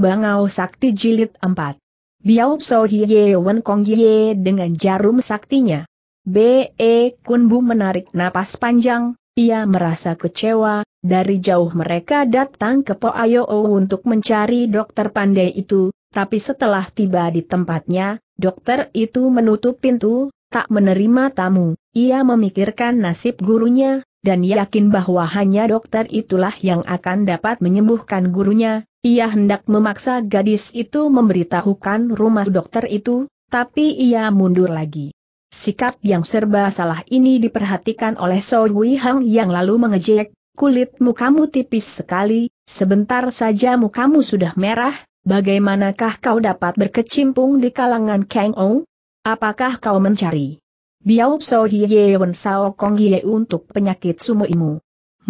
Bangau Sakti Jilid 4. Biao So Wen Kong Ye dengan jarum saktinya. B.E. Kunbu menarik napas panjang, ia merasa kecewa, dari jauh mereka datang ke Po Poayo untuk mencari dokter pandai itu, tapi setelah tiba di tempatnya, dokter itu menutup pintu, tak menerima tamu, ia memikirkan nasib gurunya, dan yakin bahwa hanya dokter itulah yang akan dapat menyembuhkan gurunya, ia hendak memaksa gadis itu memberitahukan rumah dokter itu, tapi ia mundur lagi. Sikap yang serba salah ini diperhatikan oleh So Wei Hang yang lalu mengejek, kulit mukamu tipis sekali, sebentar saja mukamu sudah merah, bagaimanakah kau dapat berkecimpung di kalangan Kang Ou? Apakah kau mencari Biao So Hye Wen Sao Kong Ye untuk penyakit sumuimu?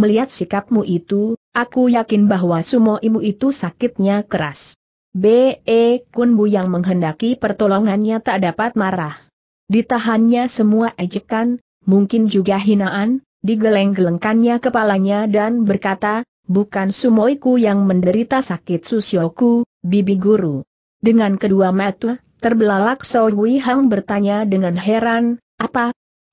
melihat sikapmu itu, aku yakin bahwa sumo imu itu sakitnya keras. B.E. Kunbu yang menghendaki pertolongannya tak dapat marah. Ditahannya semua ejekan, mungkin juga hinaan, digeleng-gelengkannya kepalanya dan berkata, bukan sumoiku yang menderita sakit susyoku, bibi guru. Dengan kedua mata, terbelalak Soe Hang bertanya dengan heran, apa?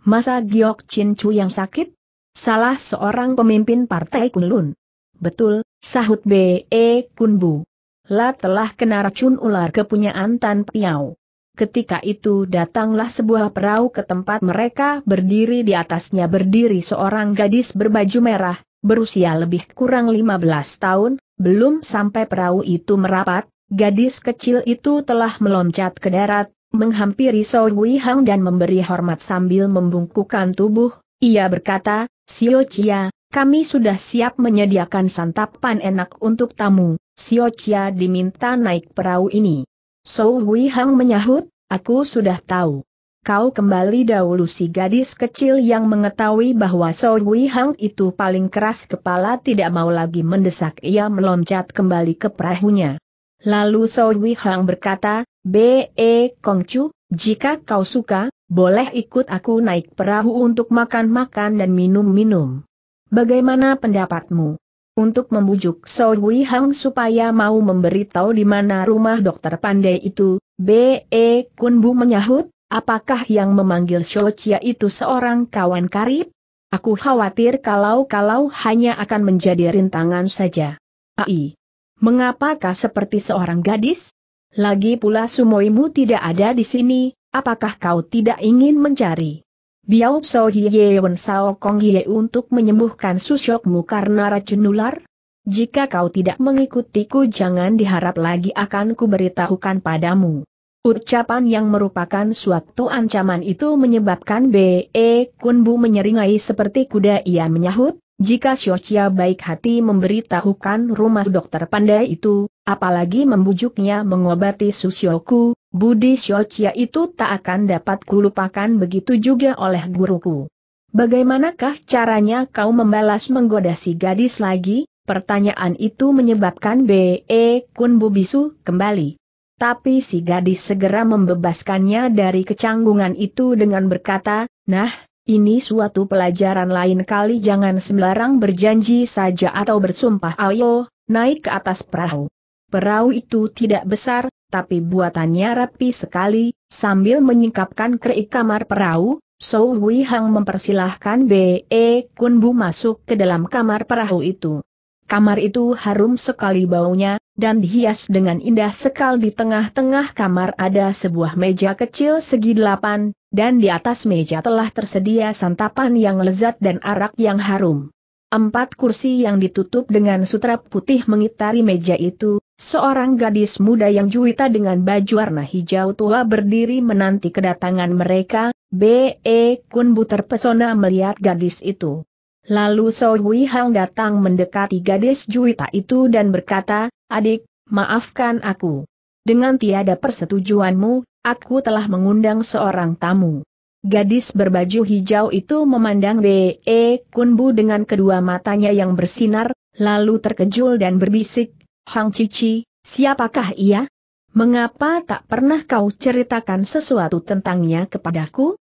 Masa Giok Chin Chu yang sakit? salah seorang pemimpin partai Kunlun. Betul, sahut B.E. Kunbu. La telah kena racun ular kepunyaan Tan Piao. Ketika itu datanglah sebuah perahu ke tempat mereka berdiri di atasnya berdiri seorang gadis berbaju merah, berusia lebih kurang 15 tahun, belum sampai perahu itu merapat, gadis kecil itu telah meloncat ke darat, menghampiri Soi Hang dan memberi hormat sambil membungkukkan tubuh, ia berkata, Sio Chia, kami sudah siap menyediakan santapan enak untuk tamu, Sio Chia diminta naik perahu ini. Sou Hui Hang menyahut, aku sudah tahu. Kau kembali dahulu si gadis kecil yang mengetahui bahwa Sou Hui Hang itu paling keras kepala tidak mau lagi mendesak ia meloncat kembali ke perahunya. Lalu Sou Hui Hang berkata, B.E. Kongcu, jika kau suka, boleh ikut aku naik perahu untuk makan-makan dan minum-minum. Bagaimana pendapatmu? Untuk membujuk So Wei Hang supaya mau memberitahu di mana rumah dokter pandai itu, B.E. Kun-bu menyahut, apakah yang memanggil Chia itu seorang kawan karib? Aku khawatir kalau-kalau hanya akan menjadi rintangan saja. Ai. Mengapakah seperti seorang gadis? Lagi pula sumoimu tidak ada di sini, apakah kau tidak ingin mencari? Biao So Wen Sao Kong Hye untuk menyembuhkan susukmu karena racun ular? Jika kau tidak mengikutiku jangan diharap lagi akan kuberitahukan padamu. Ucapan yang merupakan suatu ancaman itu menyebabkan B.E. Kunbu menyeringai seperti kuda ia menyahut, jika Xiochia baik hati memberitahukan rumah dokter pandai itu, apalagi membujuknya mengobati Susyoku, budi syocia itu tak akan dapat kulupakan begitu juga oleh guruku. Bagaimanakah caranya kau membalas menggoda si gadis lagi? Pertanyaan itu menyebabkan B.E. Kun Bubisu kembali. Tapi si gadis segera membebaskannya dari kecanggungan itu dengan berkata, Nah, ini suatu pelajaran lain kali jangan sembarang berjanji saja atau bersumpah ayo, naik ke atas perahu. Perahu itu tidak besar, tapi buatannya rapi sekali, sambil menyingkapkan kerik kamar perahu, So Hui Hang mempersilahkan B.E. Kun Bu masuk ke dalam kamar perahu itu. Kamar itu harum sekali baunya, dan dihias dengan indah sekali. di tengah-tengah kamar ada sebuah meja kecil segi delapan, dan di atas meja telah tersedia santapan yang lezat dan arak yang harum. Empat kursi yang ditutup dengan sutra putih mengitari meja itu, Seorang gadis muda yang juwita dengan baju warna hijau tua berdiri menanti kedatangan mereka, B.E. Kunbu terpesona melihat gadis itu. Lalu So Hui Hang datang mendekati gadis juwita itu dan berkata, adik, maafkan aku. Dengan tiada persetujuanmu, aku telah mengundang seorang tamu. Gadis berbaju hijau itu memandang B.E. Kunbu dengan kedua matanya yang bersinar, lalu terkejul dan berbisik, Hang Cici, siapakah ia? Mengapa tak pernah kau ceritakan sesuatu tentangnya kepadaku?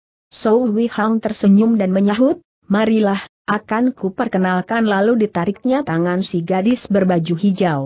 Wei Hang tersenyum dan menyahut, marilah, akan perkenalkan lalu ditariknya tangan si gadis berbaju hijau.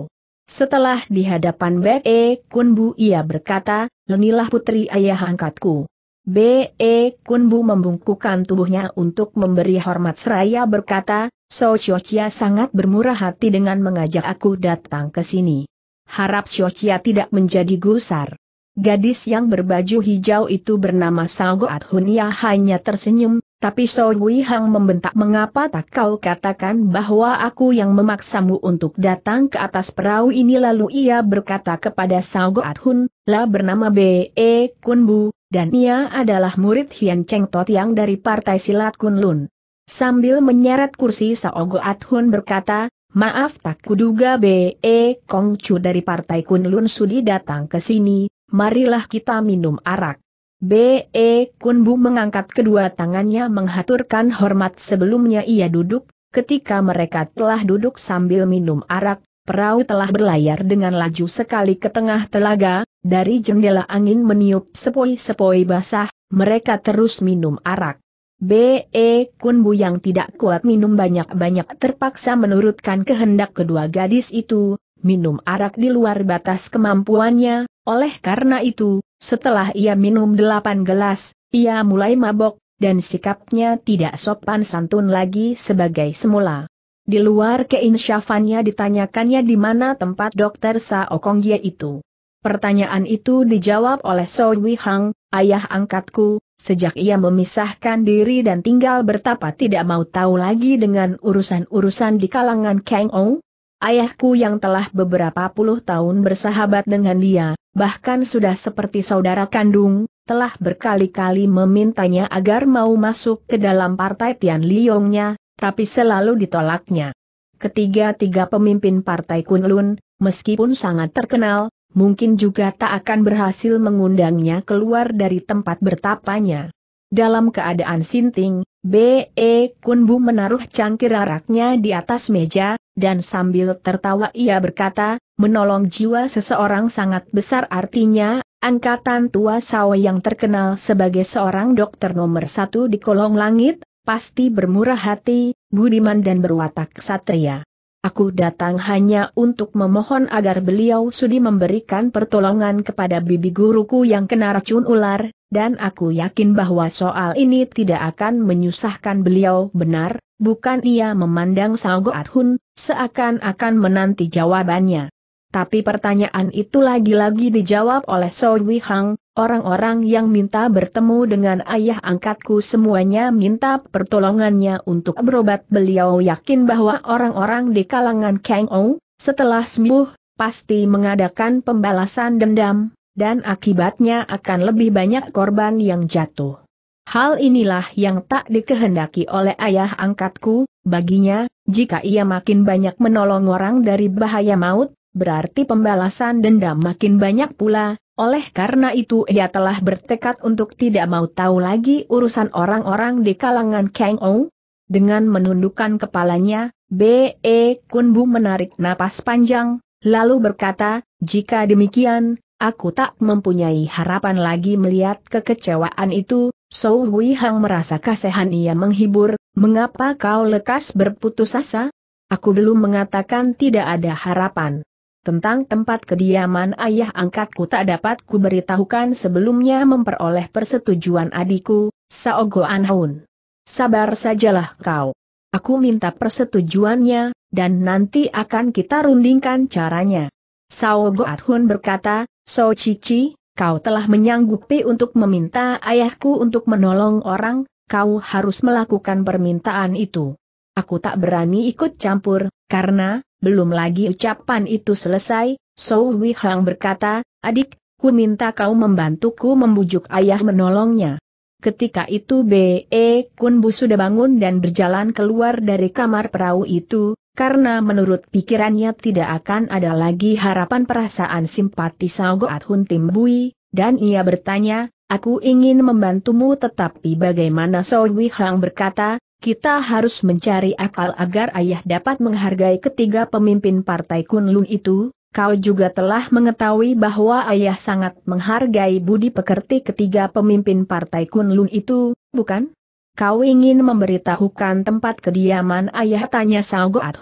Setelah di hadapan B.E. Kunbu ia berkata, lenilah putri ayah angkatku. B.E. Kunbu membungkukan tubuhnya untuk memberi hormat seraya berkata, So Xiochia sangat bermurah hati dengan mengajak aku datang ke sini. Harap Xiochia tidak menjadi gusar. Gadis yang berbaju hijau itu bernama Sago Hunia hanya tersenyum, tapi So Wei membentak mengapa tak kau katakan bahwa aku yang memaksamu untuk datang ke atas perahu ini lalu ia berkata kepada Sago Hun, la bernama B.E. Kunbu, dan ia adalah murid Hian Cheng Tot yang dari partai silat Kunlun. Sambil menyeret kursi Saogo Adhun berkata, Maaf tak kuduga B.E. E. Kong Chu dari Partai Kunlun Sudi datang ke sini, marilah kita minum arak. B.E. E. Kunbu mengangkat kedua tangannya menghaturkan hormat sebelumnya ia duduk, ketika mereka telah duduk sambil minum arak, perahu telah berlayar dengan laju sekali ke tengah telaga, dari jendela angin meniup sepoi-sepoi basah, mereka terus minum arak. B.E. Kunbu yang tidak kuat minum banyak-banyak terpaksa menurutkan kehendak kedua gadis itu, minum arak di luar batas kemampuannya, oleh karena itu, setelah ia minum delapan gelas, ia mulai mabok, dan sikapnya tidak sopan santun lagi sebagai semula. Di luar keinsyafannya ditanyakannya di mana tempat dokter Sao Saokongye itu. Pertanyaan itu dijawab oleh Sowi Hang, ayah angkatku, Sejak ia memisahkan diri dan tinggal bertapa tidak mau tahu lagi dengan urusan-urusan di kalangan Kang Ou, Ayahku yang telah beberapa puluh tahun bersahabat dengan dia, bahkan sudah seperti saudara kandung, telah berkali-kali memintanya agar mau masuk ke dalam partai Tian Liongnya, tapi selalu ditolaknya. Ketiga-tiga pemimpin partai Kunlun, meskipun sangat terkenal, mungkin juga tak akan berhasil mengundangnya keluar dari tempat bertapanya. Dalam keadaan sinting, B.E. Kunbu menaruh cangkir araknya di atas meja, dan sambil tertawa ia berkata, menolong jiwa seseorang sangat besar artinya, angkatan tua Sawa yang terkenal sebagai seorang dokter nomor satu di kolong langit, pasti bermurah hati, budiman dan berwatak satria. Aku datang hanya untuk memohon agar beliau sudi memberikan pertolongan kepada bibi guruku yang kena racun ular, dan aku yakin bahwa soal ini tidak akan menyusahkan beliau benar, bukan ia memandang Saogoat Hun, seakan-akan menanti jawabannya. Tapi pertanyaan itu lagi-lagi dijawab oleh Soe Wihang, Orang-orang yang minta bertemu dengan ayah angkatku semuanya minta pertolongannya untuk berobat beliau yakin bahwa orang-orang di kalangan Kang Ou, setelah sembuh, pasti mengadakan pembalasan dendam, dan akibatnya akan lebih banyak korban yang jatuh. Hal inilah yang tak dikehendaki oleh ayah angkatku, baginya, jika ia makin banyak menolong orang dari bahaya maut, berarti pembalasan dendam makin banyak pula, oleh karena itu ia telah bertekad untuk tidak mau tahu lagi urusan orang-orang di kalangan Kang Ong. Dengan menundukkan kepalanya, B.E. E Kunbu menarik napas panjang, lalu berkata, jika demikian, aku tak mempunyai harapan lagi melihat kekecewaan itu, So Hui Hang merasa kasihan ia menghibur, mengapa kau lekas berputus asa? Aku belum mengatakan tidak ada harapan. Tentang tempat kediaman ayah angkatku tak dapat ku beritahukan sebelumnya memperoleh persetujuan adikku, Saogo Anhaun. Sabar sajalah kau. Aku minta persetujuannya, dan nanti akan kita rundingkan caranya. Saogo Adhun berkata, So Cici, kau telah menyanggupi untuk meminta ayahku untuk menolong orang, kau harus melakukan permintaan itu. Aku tak berani ikut campur, karena, belum lagi ucapan itu selesai, Sou Hang berkata, adik, ku minta kau membantuku membujuk ayah menolongnya. Ketika itu B.E. E Kun Bu sudah bangun dan berjalan keluar dari kamar perahu itu, karena menurut pikirannya tidak akan ada lagi harapan perasaan simpati Goat Hun Tim Bui, dan ia bertanya, aku ingin membantumu tetapi bagaimana Soi Hang berkata, kita harus mencari akal agar ayah dapat menghargai ketiga pemimpin partai Kunlun itu, kau juga telah mengetahui bahwa ayah sangat menghargai budi pekerti ketiga pemimpin partai Kunlun itu, bukan? Kau ingin memberitahukan tempat kediaman ayah tanya Sao Goat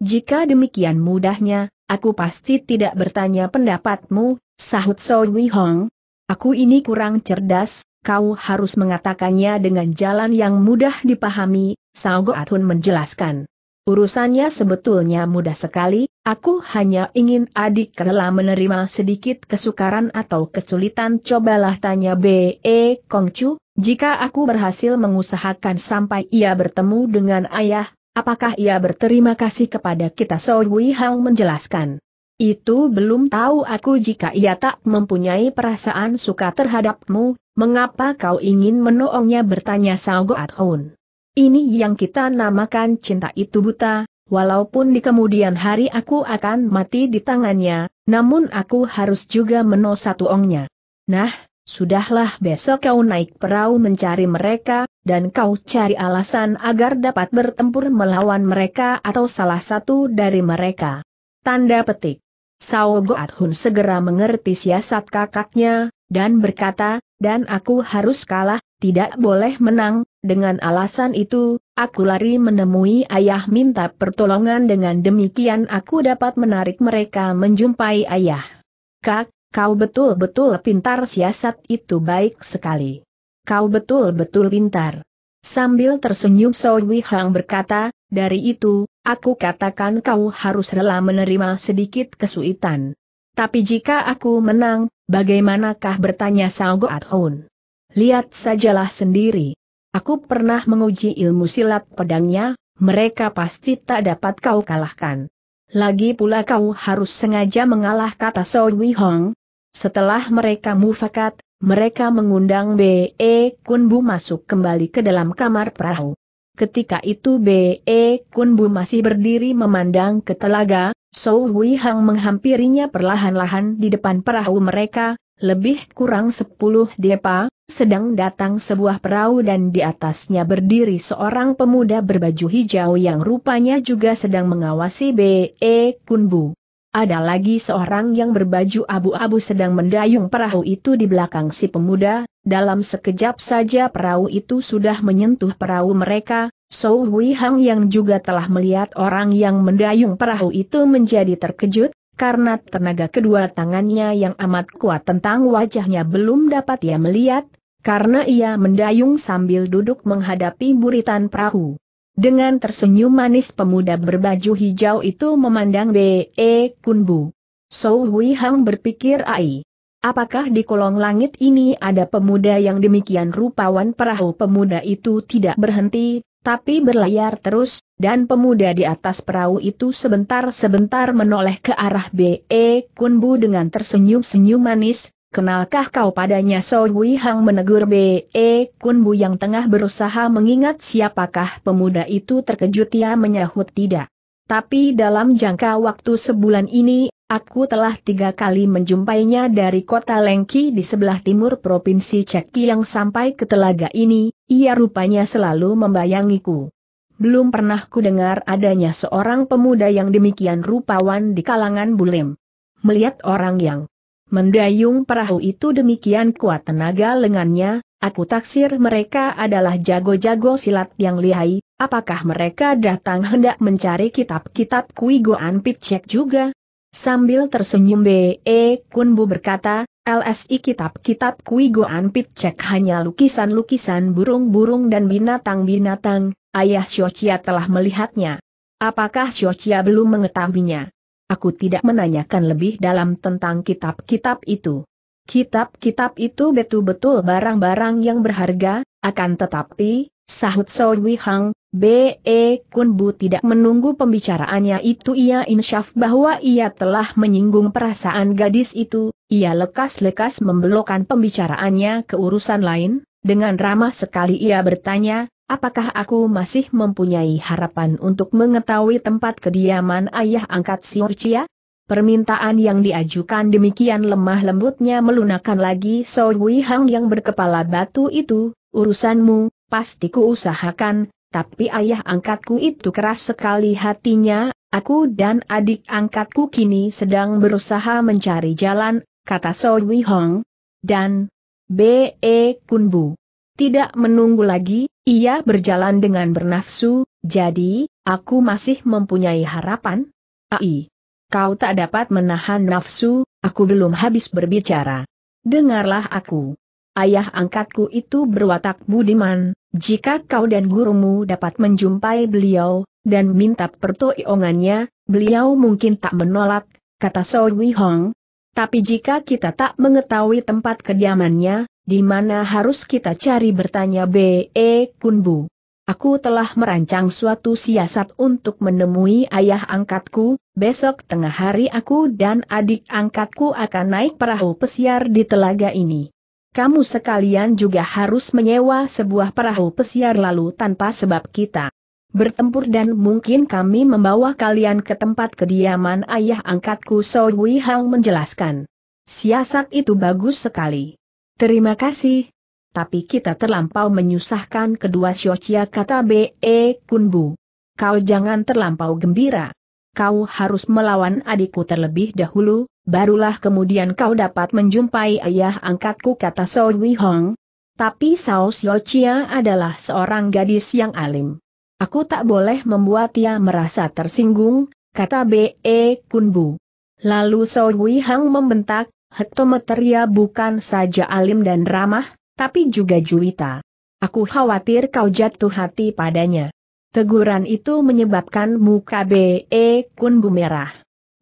Jika demikian mudahnya, aku pasti tidak bertanya pendapatmu, sahut Soi Hong. Aku ini kurang cerdas, kau harus mengatakannya dengan jalan yang mudah dipahami, Sao Atun menjelaskan. Urusannya sebetulnya mudah sekali, aku hanya ingin adik rela menerima sedikit kesukaran atau kesulitan cobalah tanya B.E. Kongcu, jika aku berhasil mengusahakan sampai ia bertemu dengan ayah, apakah ia berterima kasih kepada kita So Wei Hang menjelaskan. Itu belum tahu aku jika ia tak mempunyai perasaan suka terhadapmu, Mengapa kau ingin menoongnya bertanya Sao Goat Hun? Ini yang kita namakan cinta itu buta, walaupun di kemudian hari aku akan mati di tangannya, namun aku harus juga meno satu ongnya. Nah, sudahlah besok kau naik perahu mencari mereka, dan kau cari alasan agar dapat bertempur melawan mereka atau salah satu dari mereka. Tanda petik. Sao Goat Hun segera mengerti siasat kakaknya, dan berkata, dan aku harus kalah, tidak boleh menang, dengan alasan itu, aku lari menemui ayah minta pertolongan dengan demikian aku dapat menarik mereka menjumpai ayah. Kak, kau betul-betul pintar siasat itu baik sekali. Kau betul-betul pintar. Sambil tersenyum Sowi Hang berkata, dari itu, aku katakan kau harus rela menerima sedikit kesulitan. Tapi jika aku menang, bagaimanakah bertanya Sao Hun? Lihat sajalah sendiri. Aku pernah menguji ilmu silat pedangnya, mereka pasti tak dapat kau kalahkan. Lagi pula kau harus sengaja mengalah kata Sao Wei Hong. Setelah mereka mufakat, mereka mengundang B.E. E Kunbu masuk kembali ke dalam kamar perahu. Ketika itu B.E. E Kunbu masih berdiri memandang ke telaga, So Hui Hang menghampirinya perlahan-lahan di depan perahu mereka, lebih kurang sepuluh depa, sedang datang sebuah perahu dan di atasnya berdiri seorang pemuda berbaju hijau yang rupanya juga sedang mengawasi B.E. Kunbu. Ada lagi seorang yang berbaju abu-abu sedang mendayung perahu itu di belakang si pemuda, dalam sekejap saja perahu itu sudah menyentuh perahu mereka, Sou Hui Hang yang juga telah melihat orang yang mendayung perahu itu menjadi terkejut, karena tenaga kedua tangannya yang amat kuat tentang wajahnya belum dapat ia melihat, karena ia mendayung sambil duduk menghadapi buritan perahu. Dengan tersenyum manis pemuda berbaju hijau itu memandang B.E. E Kunbu. Sou Hui Hang berpikir ai. Apakah di kolong langit ini ada pemuda yang demikian rupawan perahu pemuda itu tidak berhenti, tapi berlayar terus, dan pemuda di atas perahu itu sebentar-sebentar menoleh ke arah B.E. Kunbu dengan tersenyum-senyum manis, kenalkah kau padanya So Hui Hang menegur B.E. Kunbu yang tengah berusaha mengingat siapakah pemuda itu terkejut ia menyahut tidak. Tapi dalam jangka waktu sebulan ini Aku telah tiga kali menjumpainya dari kota Lengki di sebelah timur Provinsi Ceki yang sampai ke telaga ini, ia rupanya selalu membayangiku. Belum pernah ku dengar adanya seorang pemuda yang demikian rupawan di kalangan Bulim. Melihat orang yang mendayung perahu itu demikian kuat tenaga lengannya, aku taksir mereka adalah jago-jago silat yang lihai, apakah mereka datang hendak mencari kitab-kitab kuigoan Goan Picek juga? Sambil tersenyum B.E. E Kunbu berkata, LSI kitab-kitab Kui Goan Pitcek hanya lukisan-lukisan burung-burung dan binatang-binatang, ayah Shochia telah melihatnya. Apakah Shochia belum mengetahuinya? Aku tidak menanyakan lebih dalam tentang kitab-kitab itu. Kitab-kitab itu betul-betul barang-barang yang berharga, akan tetapi, sahut Sowi Hang, B.E. Kunbu tidak menunggu pembicaraannya itu ia insyaf bahwa ia telah menyinggung perasaan gadis itu, ia lekas-lekas membelokkan pembicaraannya ke urusan lain, dengan ramah sekali ia bertanya, apakah aku masih mempunyai harapan untuk mengetahui tempat kediaman ayah angkat si Urcia? Permintaan yang diajukan demikian lemah lembutnya melunakkan lagi Sowi Hang yang berkepala batu itu, urusanmu, pasti kuusahakan, tapi ayah angkatku itu keras sekali hatinya, aku dan adik angkatku kini sedang berusaha mencari jalan, kata Soi Hong. Dan B.E. Kunbu. Tidak menunggu lagi, ia berjalan dengan bernafsu, jadi, aku masih mempunyai harapan? Ai. Kau tak dapat menahan nafsu, aku belum habis berbicara. Dengarlah aku ayah angkatku itu berwatak budiman, jika kau dan gurumu dapat menjumpai beliau, dan minta pertoiongannya, beliau mungkin tak menolak, kata So Wei Hong. Tapi jika kita tak mengetahui tempat kediamannya, di mana harus kita cari bertanya B.E. Kunbu. Aku telah merancang suatu siasat untuk menemui ayah angkatku, besok tengah hari aku dan adik angkatku akan naik perahu pesiar di telaga ini kamu sekalian juga harus menyewa sebuah perahu pesiar lalu tanpa sebab kita bertempur dan mungkin kami membawa kalian ke tempat kediaman ayah angkatku So Wei Hang menjelaskan. Siasat itu bagus sekali. Terima kasih. Tapi kita terlampau menyusahkan kedua Siocia kata B.E. Kunbu. Kau jangan terlampau gembira. Kau harus melawan adikku terlebih dahulu, barulah kemudian kau dapat menjumpai ayah angkatku kata Sao Wei Hong. Tapi Sao Xiao Chia adalah seorang gadis yang alim. Aku tak boleh membuat ia merasa tersinggung, kata B.E. Kunbu. Lalu Sao Wei Hong membentak, hektometeria bukan saja alim dan ramah, tapi juga juwita. Aku khawatir kau jatuh hati padanya. Teguran itu menyebabkan muka B.E. Kunbu merah.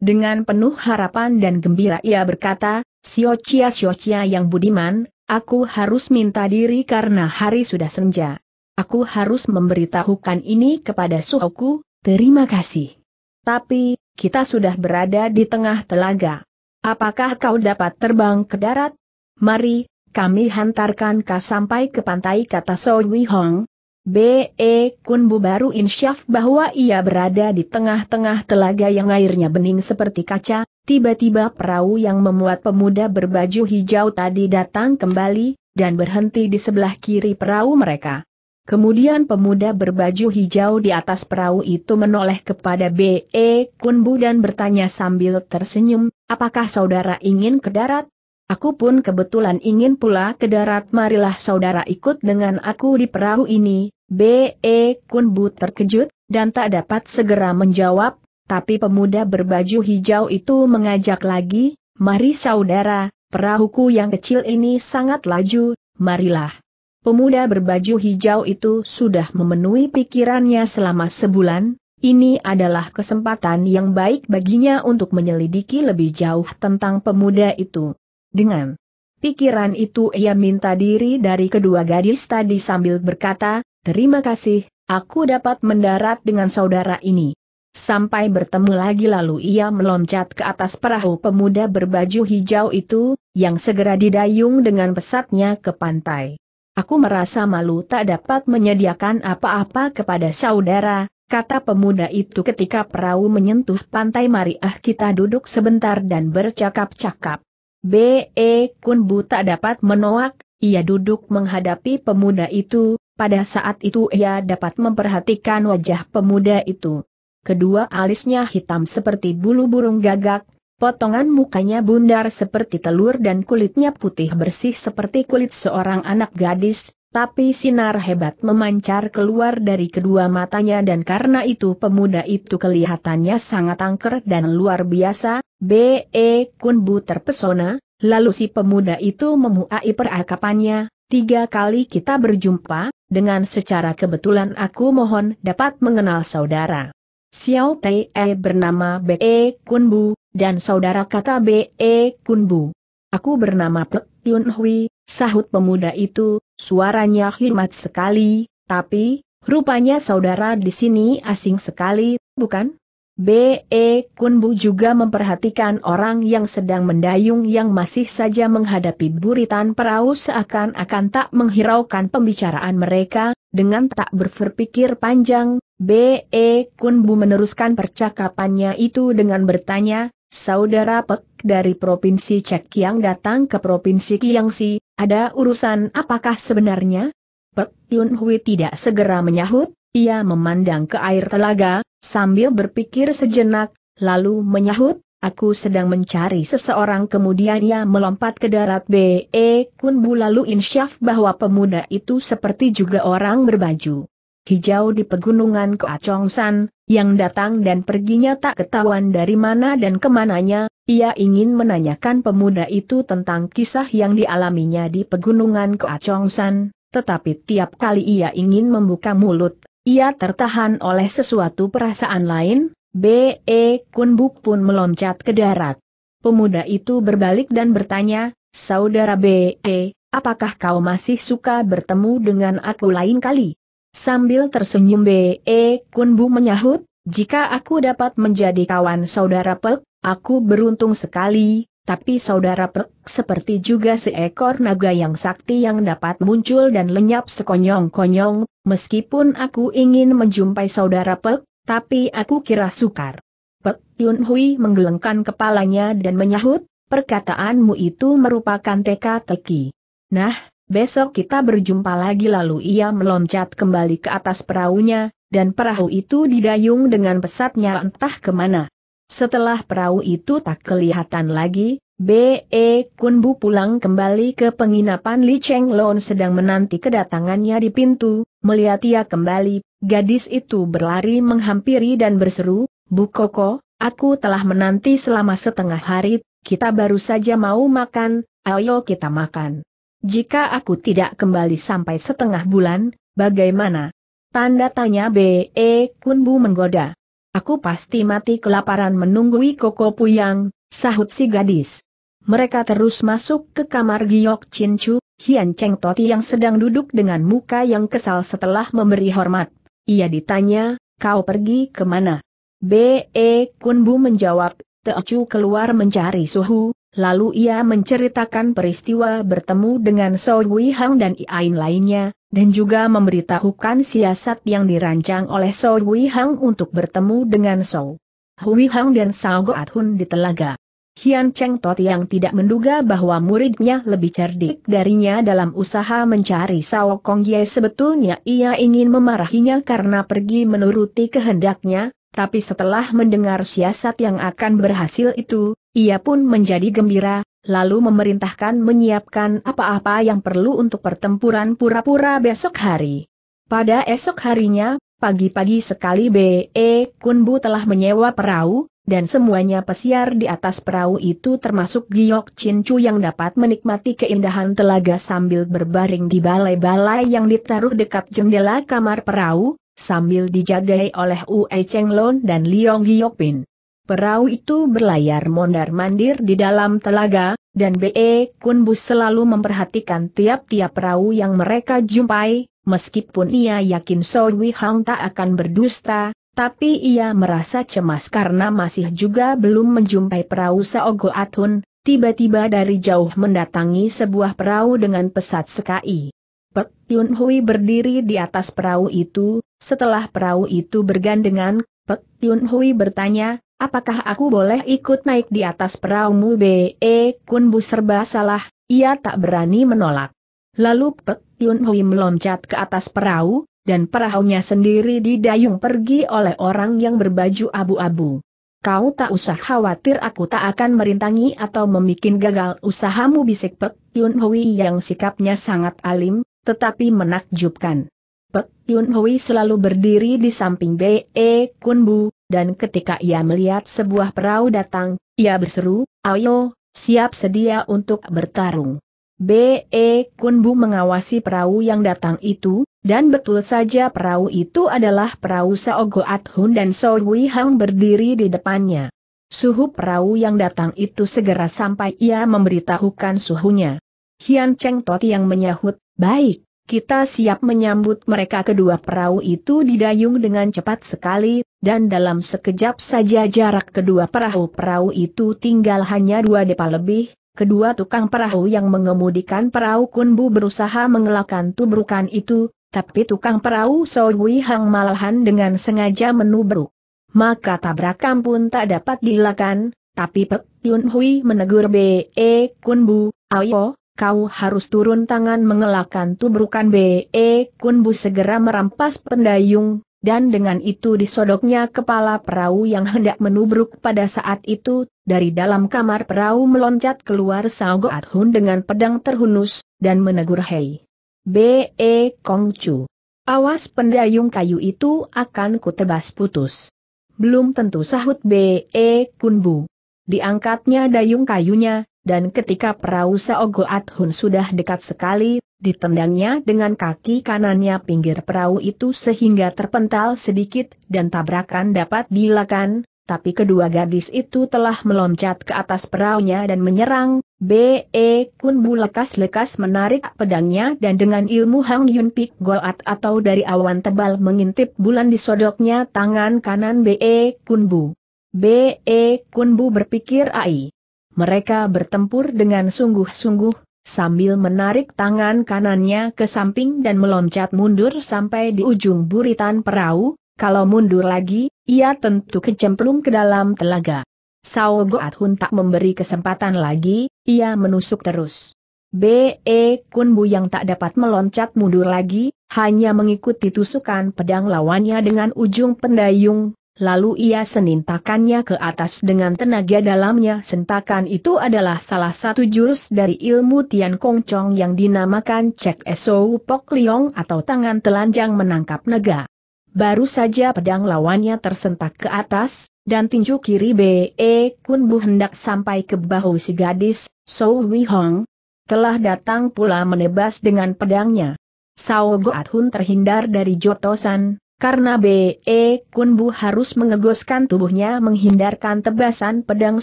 Dengan penuh harapan dan gembira ia berkata, Siocia Chia yang budiman, aku harus minta diri karena hari sudah senja. Aku harus memberitahukan ini kepada suhuku, terima kasih. Tapi, kita sudah berada di tengah telaga. Apakah kau dapat terbang ke darat? Mari, kami hantarkan kau sampai ke pantai kata Soi Hong, B.E. Kunbu baru insyaf bahwa ia berada di tengah-tengah telaga yang airnya bening seperti kaca, tiba-tiba perahu yang memuat pemuda berbaju hijau tadi datang kembali, dan berhenti di sebelah kiri perahu mereka. Kemudian pemuda berbaju hijau di atas perahu itu menoleh kepada B.E. Kunbu dan bertanya sambil tersenyum, apakah saudara ingin ke darat? Aku pun kebetulan ingin pula ke darat marilah saudara ikut dengan aku di perahu ini, B.E. Kunbu terkejut, dan tak dapat segera menjawab, tapi pemuda berbaju hijau itu mengajak lagi, mari saudara, perahuku yang kecil ini sangat laju, marilah. Pemuda berbaju hijau itu sudah memenuhi pikirannya selama sebulan, ini adalah kesempatan yang baik baginya untuk menyelidiki lebih jauh tentang pemuda itu. Dengan pikiran itu ia minta diri dari kedua gadis tadi sambil berkata, terima kasih, aku dapat mendarat dengan saudara ini. Sampai bertemu lagi lalu ia meloncat ke atas perahu pemuda berbaju hijau itu, yang segera didayung dengan pesatnya ke pantai. Aku merasa malu tak dapat menyediakan apa-apa kepada saudara, kata pemuda itu ketika perahu menyentuh pantai Mari ah kita duduk sebentar dan bercakap-cakap. B.E. Kun Bu tak dapat menolak, ia duduk menghadapi pemuda itu, pada saat itu ia dapat memperhatikan wajah pemuda itu. Kedua alisnya hitam seperti bulu burung gagak, Potongan mukanya bundar seperti telur dan kulitnya putih bersih seperti kulit seorang anak gadis, tapi sinar hebat memancar keluar dari kedua matanya dan karena itu pemuda itu kelihatannya sangat angker dan luar biasa, B.E. Kunbu terpesona, lalu si pemuda itu memuai perakapannya, tiga kali kita berjumpa, dengan secara kebetulan aku mohon dapat mengenal saudara. Xiao Tai E bernama Be Kunbu, dan saudara kata B.E. Kunbu. Aku bernama Pek Yun Hui, sahut pemuda itu, suaranya hormat sekali, tapi, rupanya saudara di sini asing sekali, bukan? B.E. Kunbu juga memperhatikan orang yang sedang mendayung yang masih saja menghadapi buritan perahu seakan-akan tak menghiraukan pembicaraan mereka, dengan tak berpikir panjang, B.E. Kunbu meneruskan percakapannya itu dengan bertanya, Saudara Pek dari Provinsi Cek yang datang ke Provinsi Kiangsi, ada urusan apakah sebenarnya? Pek Yun Hui tidak segera menyahut, ia memandang ke air telaga, sambil berpikir sejenak, lalu menyahut, aku sedang mencari seseorang kemudian ia melompat ke darat B.E. Kunbu lalu insyaf bahwa pemuda itu seperti juga orang berbaju hijau di pegunungan Koacongsan, yang datang dan perginya tak ketahuan dari mana dan kemananya, ia ingin menanyakan pemuda itu tentang kisah yang dialaminya di pegunungan Koacongsan, tetapi tiap kali ia ingin membuka mulut, ia tertahan oleh sesuatu perasaan lain, B.E. Kunbuk pun meloncat ke darat. Pemuda itu berbalik dan bertanya, Saudara B.E., apakah kau masih suka bertemu dengan aku lain kali? Sambil tersenyum B.E. E, Kunbu menyahut, jika aku dapat menjadi kawan saudara Pek, aku beruntung sekali, tapi saudara Pek seperti juga seekor naga yang sakti yang dapat muncul dan lenyap sekonyong-konyong, meskipun aku ingin menjumpai saudara Pek, tapi aku kira sukar. Pek Yun Hui menggelengkan kepalanya dan menyahut, perkataanmu itu merupakan teka-teki. Nah, besok kita berjumpa lagi lalu ia meloncat kembali ke atas perahunya, dan perahu itu didayung dengan pesatnya entah kemana. Setelah perahu itu tak kelihatan lagi, B.E. Kunbu pulang kembali ke penginapan Li Cheng Lon sedang menanti kedatangannya di pintu, melihat ia kembali, gadis itu berlari menghampiri dan berseru, Bu Koko, aku telah menanti selama setengah hari, kita baru saja mau makan, ayo kita makan. Jika aku tidak kembali sampai setengah bulan, bagaimana? Tanda tanya B.E. Kunbu menggoda. Aku pasti mati kelaparan menunggui Koko Puyang, sahut si gadis. Mereka terus masuk ke kamar Giok Cincu Hian Cheng Toti yang sedang duduk dengan muka yang kesal setelah memberi hormat. Ia ditanya, kau pergi kemana? B.E. Kunbu menjawab, Teochu keluar mencari suhu, Lalu ia menceritakan peristiwa bertemu dengan So Wei Hang dan Iain lainnya, dan juga memberitahukan siasat yang dirancang oleh So Wei Hang untuk bertemu dengan So Hui Hang dan Sao Goat Hun di telaga. Hian Cheng Tot yang tidak menduga bahwa muridnya lebih cerdik darinya dalam usaha mencari Sao Kong Ye sebetulnya ia ingin memarahinya karena pergi menuruti kehendaknya, tapi setelah mendengar siasat yang akan berhasil itu, ia pun menjadi gembira, lalu memerintahkan menyiapkan apa-apa yang perlu untuk pertempuran pura-pura besok hari. Pada esok harinya, pagi-pagi sekali B.E. Kunbu telah menyewa perahu, dan semuanya pesiar di atas perahu itu termasuk Giok Chincu yang dapat menikmati keindahan telaga sambil berbaring di balai-balai yang ditaruh dekat jendela kamar perahu, sambil dijagai oleh Ue Cheng Lon dan Liong Pin, Perahu itu berlayar mondar-mandir di dalam telaga, dan Be Kun Bus selalu memperhatikan tiap-tiap perahu yang mereka jumpai, meskipun ia yakin So Wei Hang tak akan berdusta, tapi ia merasa cemas karena masih juga belum menjumpai perahu Go Atun, tiba-tiba dari jauh mendatangi sebuah perahu dengan pesat sekali. Pek Yun Hui berdiri di atas perahu itu, setelah perahu itu bergandengan, Pek Yun Hui bertanya, apakah aku boleh ikut naik di atas perahumu Be eh, Kun Bu serba salah, ia tak berani menolak. Lalu Pek Yun Hui meloncat ke atas perahu, dan perahunya sendiri didayung pergi oleh orang yang berbaju abu-abu. Kau tak usah khawatir aku tak akan merintangi atau memikin gagal usahamu bisik Pek Yun Hui yang sikapnya sangat alim, tetapi menakjubkan. Pek Yun Hui selalu berdiri di samping Be e Kun Bu, dan ketika ia melihat sebuah perahu datang, ia berseru, ayo, siap sedia untuk bertarung. Be e Kun Bu mengawasi perahu yang datang itu, dan betul saja perahu itu adalah perahu Seogo Hun dan So Hui Hang berdiri di depannya. Suhu perahu yang datang itu segera sampai ia memberitahukan suhunya. Hian Cheng Tot yang menyahut, Baik, kita siap menyambut mereka kedua perahu itu didayung dengan cepat sekali, dan dalam sekejap saja jarak kedua perahu-perahu itu tinggal hanya dua depa lebih, kedua tukang perahu yang mengemudikan perahu Kunbu berusaha mengelakkan tubrukan itu, tapi tukang perahu Sowi Hang malahan dengan sengaja menubruk. Maka tabrakan pun tak dapat dilakukan, tapi Pek Yun Hui menegur B.E. E Kunbu, Ayo, kau harus turun tangan mengelakkan tubrukan B.E. Kunbu segera merampas pendayung, dan dengan itu disodoknya kepala perahu yang hendak menubruk pada saat itu, dari dalam kamar perahu meloncat keluar Sao Adhun dengan pedang terhunus, dan menegur Hei. B.E. Kong Chu. Awas pendayung kayu itu akan kutebas putus. Belum tentu sahut B.E. Kunbu. Diangkatnya dayung kayunya, dan ketika perahu Saogo Adhun sudah dekat sekali, ditendangnya dengan kaki kanannya pinggir perahu itu sehingga terpental sedikit dan tabrakan dapat dilakukan. tapi kedua gadis itu telah meloncat ke atas perahunya dan menyerang, B.E. Kunbu lekas-lekas menarik pedangnya dan dengan ilmu Hang Yun Pik Goat atau dari awan tebal mengintip bulan di sodoknya tangan kanan B.E. Kunbu. B.E. Kunbu berpikir ai. Mereka bertempur dengan sungguh-sungguh, sambil menarik tangan kanannya ke samping dan meloncat mundur sampai di ujung buritan perahu, kalau mundur lagi, ia tentu kecemplung ke dalam telaga. Sao Goat Hun tak memberi kesempatan lagi, ia menusuk terus. B.E. Kun yang tak dapat meloncat mundur lagi, hanya mengikuti tusukan pedang lawannya dengan ujung pendayung, Lalu ia senintakannya ke atas dengan tenaga dalamnya. Sentakan itu adalah salah satu jurus dari ilmu Tian Kong Chong yang dinamakan Cek Esou Pok Liong atau tangan telanjang menangkap naga. Baru saja pedang lawannya tersentak ke atas, dan tinju kiri B.E. Kun Bu hendak sampai ke bahu si gadis, Sou Wei Hong, telah datang pula menebas dengan pedangnya. Sao Goat Hun terhindar dari jotosan, karena B.E. Bu harus mengegoskan tubuhnya menghindarkan tebasan pedang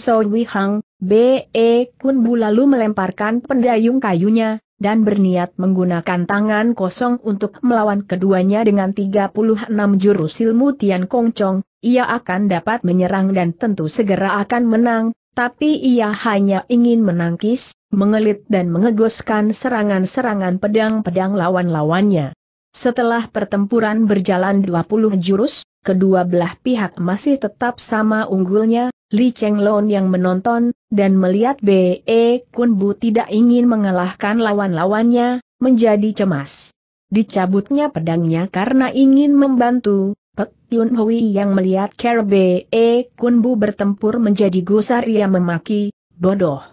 Sowi Hang, B.E. Bu lalu melemparkan pendayung kayunya, dan berniat menggunakan tangan kosong untuk melawan keduanya dengan 36 jurus ilmu Tian Kong Chong, ia akan dapat menyerang dan tentu segera akan menang, tapi ia hanya ingin menangkis, mengelit dan mengegoskan serangan-serangan pedang-pedang lawan-lawannya. Setelah pertempuran berjalan 20 jurus, kedua belah pihak masih tetap sama unggulnya, Li Lon yang menonton, dan melihat B.E. Kunbu tidak ingin mengalahkan lawan-lawannya, menjadi cemas. Dicabutnya pedangnya karena ingin membantu, Pek Yun Hui yang melihat Ker B.E. Kunbu bertempur menjadi gusar ia memaki, bodoh.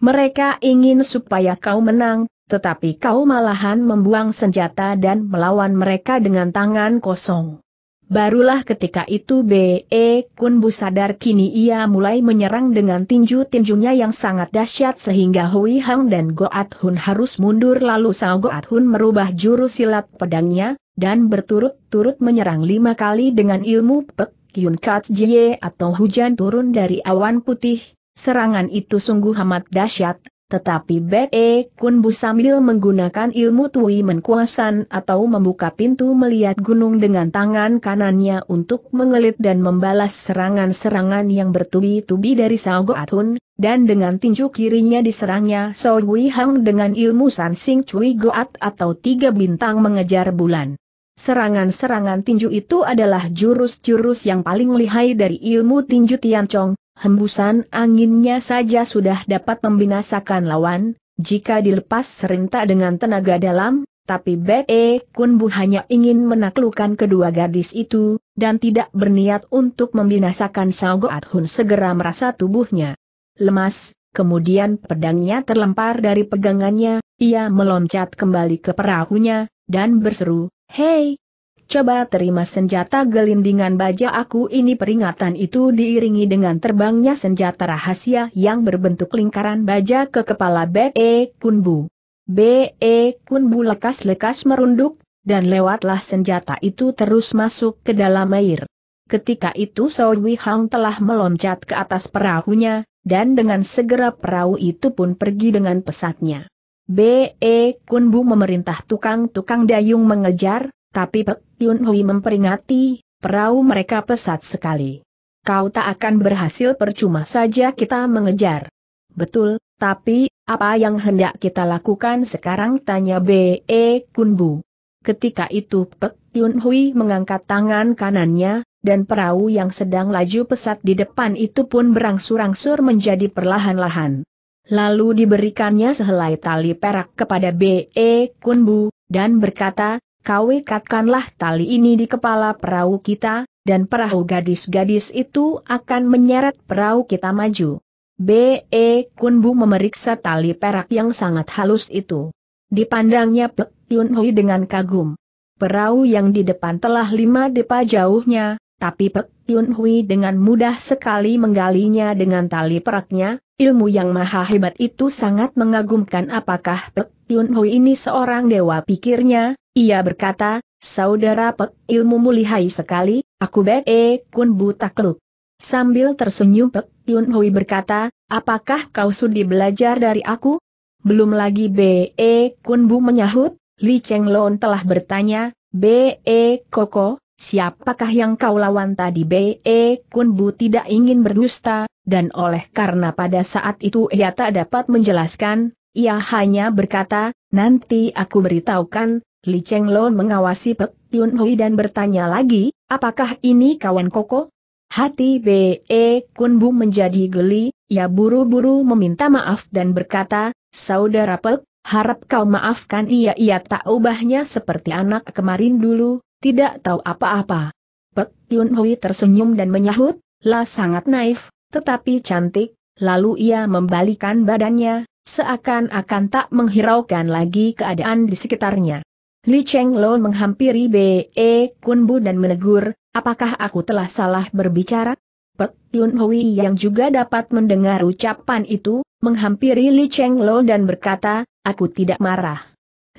Mereka ingin supaya kau menang, tetapi kau malahan membuang senjata dan melawan mereka dengan tangan kosong. Barulah ketika itu B.E. Kunbu sadar kini ia mulai menyerang dengan tinju-tinjunya yang sangat dahsyat sehingga Hui Hang dan Goat Hun harus mundur lalu Sao Goat Hun merubah jurus silat pedangnya, dan berturut-turut menyerang lima kali dengan ilmu Pek Yun Kat Jie atau hujan turun dari awan putih, serangan itu sungguh amat dahsyat, tetapi Bek e Kun Bu sambil menggunakan ilmu Tui Menkuasan atau membuka pintu melihat gunung dengan tangan kanannya untuk mengelit dan membalas serangan-serangan yang bertubi-tubi dari Sao Goatun, dan dengan tinju kirinya diserangnya Sao Gui Hang dengan ilmu San Sing Cui Goat atau tiga bintang mengejar bulan. Serangan-serangan tinju itu adalah jurus-jurus yang paling lihai dari ilmu tinju Tian Chong, hembusan anginnya saja sudah dapat membinasakan lawan, jika dilepas serentak dengan tenaga dalam, tapi Bek E Kun hanya ingin menaklukkan kedua gadis itu, dan tidak berniat untuk membinasakan Saogoat Hun segera merasa tubuhnya lemas, kemudian pedangnya terlempar dari pegangannya, ia meloncat kembali ke perahunya, dan berseru, Hei, coba terima senjata gelindingan baja aku ini peringatan itu diiringi dengan terbangnya senjata rahasia yang berbentuk lingkaran baja ke kepala B.E. Kunbu. B.E. Kunbu lekas-lekas merunduk, dan lewatlah senjata itu terus masuk ke dalam air. Ketika itu Soe Wihang telah meloncat ke atas perahunya, dan dengan segera perahu itu pun pergi dengan pesatnya. B.E. Kunbu memerintah tukang-tukang dayung mengejar, tapi Pek Yun Hui memperingati, perahu mereka pesat sekali. Kau tak akan berhasil percuma saja kita mengejar. Betul, tapi, apa yang hendak kita lakukan sekarang tanya B.E. Kunbu. Ketika itu Pek Yun Hui mengangkat tangan kanannya, dan perahu yang sedang laju pesat di depan itu pun berangsur-angsur menjadi perlahan-lahan. Lalu diberikannya sehelai tali perak kepada B.E. Kunbu, dan berkata, kau ikatkanlah tali ini di kepala perahu kita, dan perahu gadis-gadis itu akan menyeret perahu kita maju. B.E. Kunbu memeriksa tali perak yang sangat halus itu. Dipandangnya Pek Yun Hui dengan kagum. Perahu yang di depan telah lima depa jauhnya, tapi Pek Yun Hui dengan mudah sekali menggalinya dengan tali peraknya, ilmu yang maha hebat itu sangat mengagumkan apakah Pek Yun Hui ini seorang dewa pikirnya, ia berkata, Saudara Pek ilmu mulihai sekali, aku be E Kun buta klub. Sambil tersenyum Pek Yun Hui berkata, apakah kau sudi belajar dari aku? Belum lagi Be E Kun Bu menyahut, Li Cheng Lon telah bertanya, Be E Koko, siapakah yang kau lawan tadi Be E Kun Bu tidak ingin berdusta, dan oleh karena pada saat itu ia tak dapat menjelaskan, ia hanya berkata, nanti aku beritahukan, Li Lo mengawasi Pek Yun Hui dan bertanya lagi, apakah ini kawan Koko? Hati B.E. E Kunbu menjadi geli, ia buru-buru meminta maaf dan berkata, Saudara Pek, harap kau maafkan ia ia tak ubahnya seperti anak kemarin dulu, tidak tahu apa-apa. Pek Yun Hui tersenyum dan menyahut, lah sangat naif, tetapi cantik, lalu ia membalikan badannya, seakan-akan tak menghiraukan lagi keadaan di sekitarnya. Li Cheng Lo menghampiri B.E. Kunbu dan menegur, apakah aku telah salah berbicara? Pek Yun Hui yang juga dapat mendengar ucapan itu, menghampiri Li Cheng Lo dan berkata, aku tidak marah.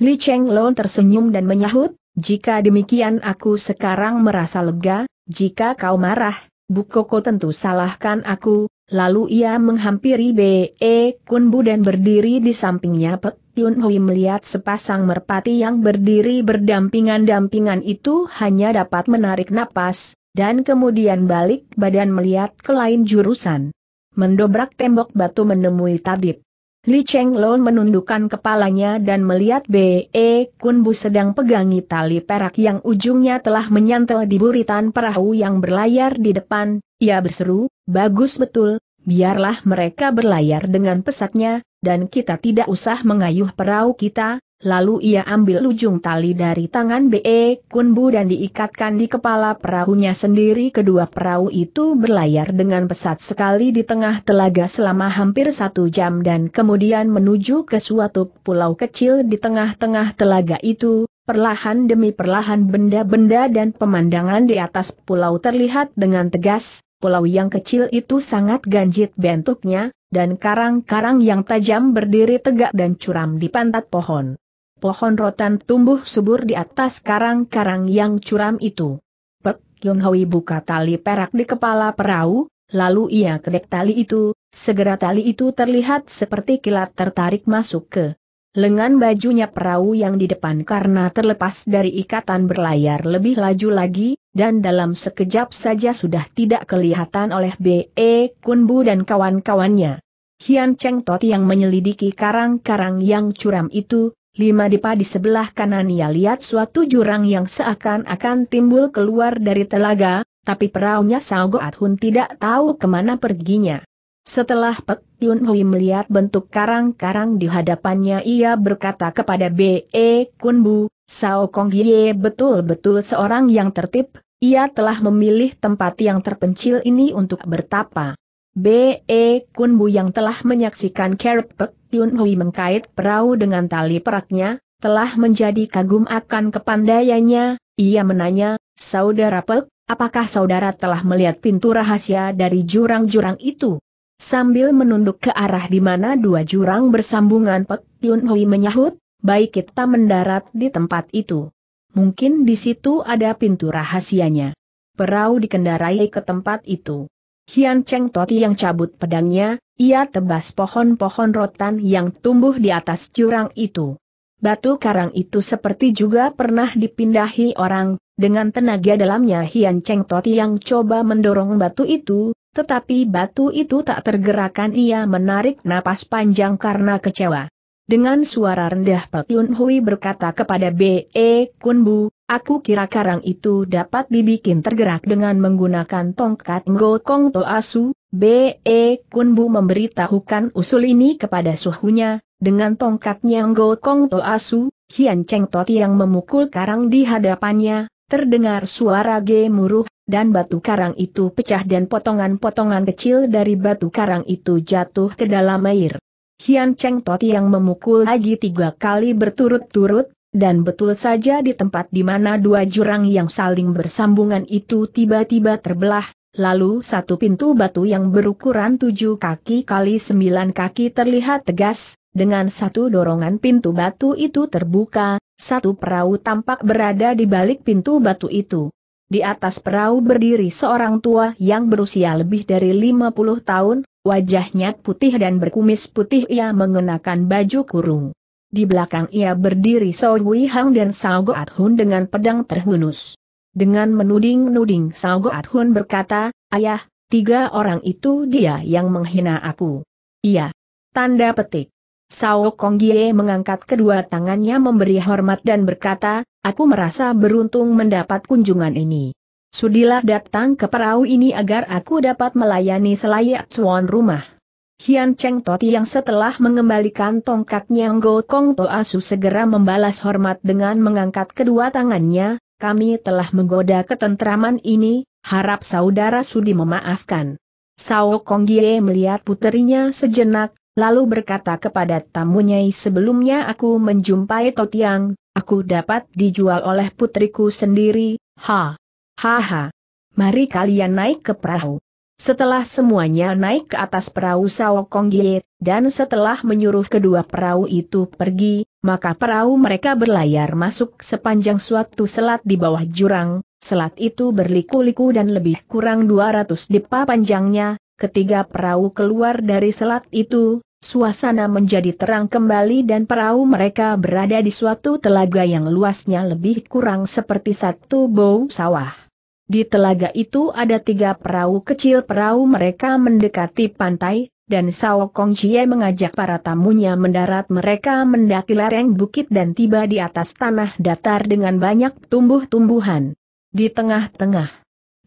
Li Cheng Lo tersenyum dan menyahut, jika demikian aku sekarang merasa lega, jika kau marah, Bukoko tentu salahkan aku, lalu ia menghampiri B.E. Kunbu dan berdiri di sampingnya Pek Yun Hui melihat sepasang merpati yang berdiri berdampingan-dampingan itu hanya dapat menarik napas, dan kemudian balik badan melihat ke lain jurusan. Mendobrak tembok batu menemui tabib. Li Cheng Lon menundukkan kepalanya dan melihat B.E. Kunbu sedang pegangi tali perak yang ujungnya telah menyantel di buritan perahu yang berlayar di depan, ia berseru, bagus betul, biarlah mereka berlayar dengan pesatnya, dan kita tidak usah mengayuh perahu kita, lalu ia ambil ujung tali dari tangan B.E. Kunbu dan diikatkan di kepala perahunya sendiri kedua perahu itu berlayar dengan pesat sekali di tengah telaga selama hampir satu jam dan kemudian menuju ke suatu pulau kecil di tengah-tengah telaga itu, Perlahan demi perlahan benda-benda dan pemandangan di atas pulau terlihat dengan tegas, pulau yang kecil itu sangat ganjit bentuknya, dan karang-karang yang tajam berdiri tegak dan curam di pantat pohon. Pohon rotan tumbuh subur di atas karang-karang yang curam itu. Pek Yun Hui buka tali perak di kepala perahu, lalu ia kedek tali itu, segera tali itu terlihat seperti kilat tertarik masuk ke lengan bajunya perahu yang di depan karena terlepas dari ikatan berlayar lebih laju lagi, dan dalam sekejap saja sudah tidak kelihatan oleh B.E. Kunbu dan kawan-kawannya. Hian Cheng Tot yang menyelidiki karang-karang yang curam itu, lima dipa di sebelah kanan ia lihat suatu jurang yang seakan-akan timbul keluar dari telaga, tapi peraunya Sao Goat Hun tidak tahu kemana perginya. Setelah Pek Yun Hui melihat bentuk karang-karang di hadapannya ia berkata kepada B.E. Kun Bu, Sao Kong Ye betul-betul seorang yang tertib, ia telah memilih tempat yang terpencil ini untuk bertapa. B.E. Kunbu yang telah menyaksikan Kerpek Yun Hui mengkait perahu dengan tali peraknya, telah menjadi kagum akan kepandaiannya, ia menanya, Saudara Pek, apakah saudara telah melihat pintu rahasia dari jurang-jurang itu? Sambil menunduk ke arah di mana dua jurang bersambungan Pek Yun Hui menyahut, baik kita mendarat di tempat itu. Mungkin di situ ada pintu rahasianya. Perahu dikendarai ke tempat itu. Hian Cheng Toti yang cabut pedangnya, ia tebas pohon-pohon rotan yang tumbuh di atas jurang itu. Batu karang itu seperti juga pernah dipindahi orang, dengan tenaga dalamnya Hian Cheng Toti yang coba mendorong batu itu, tetapi batu itu tak tergerakkan ia menarik napas panjang karena kecewa. Dengan suara rendah Pak Yun Hui berkata kepada B.E. E Kun Bu, Aku kira karang itu dapat dibikin tergerak dengan menggunakan tongkat Ngokong Toasu, B.E. Kunbu memberitahukan usul ini kepada suhunya, dengan tongkatnya Ngokong Toasu, Hian Cheng Toti yang memukul karang di hadapannya, terdengar suara gemuruh, dan batu karang itu pecah dan potongan-potongan kecil dari batu karang itu jatuh ke dalam air. Hian Cheng Toti yang memukul lagi tiga kali berturut-turut, dan betul saja di tempat di mana dua jurang yang saling bersambungan itu tiba-tiba terbelah, lalu satu pintu batu yang berukuran tujuh kaki kali sembilan kaki terlihat tegas, dengan satu dorongan pintu batu itu terbuka, satu perahu tampak berada di balik pintu batu itu. Di atas perahu berdiri seorang tua yang berusia lebih dari 50 tahun, wajahnya putih dan berkumis putih ia mengenakan baju kurung. Di belakang ia berdiri Sao Wei Hang dan Sao Goat Hun dengan pedang terhunus. Dengan menuding-nuding Sao Goat Hun berkata, Ayah, tiga orang itu dia yang menghina aku. Iya. Tanda petik. Sao Kong Konggie mengangkat kedua tangannya memberi hormat dan berkata, aku merasa beruntung mendapat kunjungan ini. Sudilah datang ke perahu ini agar aku dapat melayani selayak tuan rumah. Hian Cheng Toti yang setelah mengembalikan tongkatnya Nggo Kong To Asu segera membalas hormat dengan mengangkat kedua tangannya, kami telah menggoda ketentraman ini, harap saudara Sudi memaafkan. Sao Kong Gie melihat puterinya sejenak, lalu berkata kepada tamunya sebelumnya aku menjumpai Totiang, aku dapat dijual oleh putriku sendiri, ha. Ha ha. Mari kalian naik ke perahu. Setelah semuanya naik ke atas perahu Kong Gie, dan setelah menyuruh kedua perahu itu pergi, maka perahu mereka berlayar masuk sepanjang suatu selat di bawah jurang, selat itu berliku-liku dan lebih kurang 200 depa panjangnya, ketiga perahu keluar dari selat itu, suasana menjadi terang kembali dan perahu mereka berada di suatu telaga yang luasnya lebih kurang seperti satu bau sawah. Di telaga itu ada tiga perahu kecil perahu mereka mendekati pantai, dan Sao Kong Jie mengajak para tamunya mendarat mereka mendaki lereng bukit dan tiba di atas tanah datar dengan banyak tumbuh-tumbuhan. Di tengah-tengah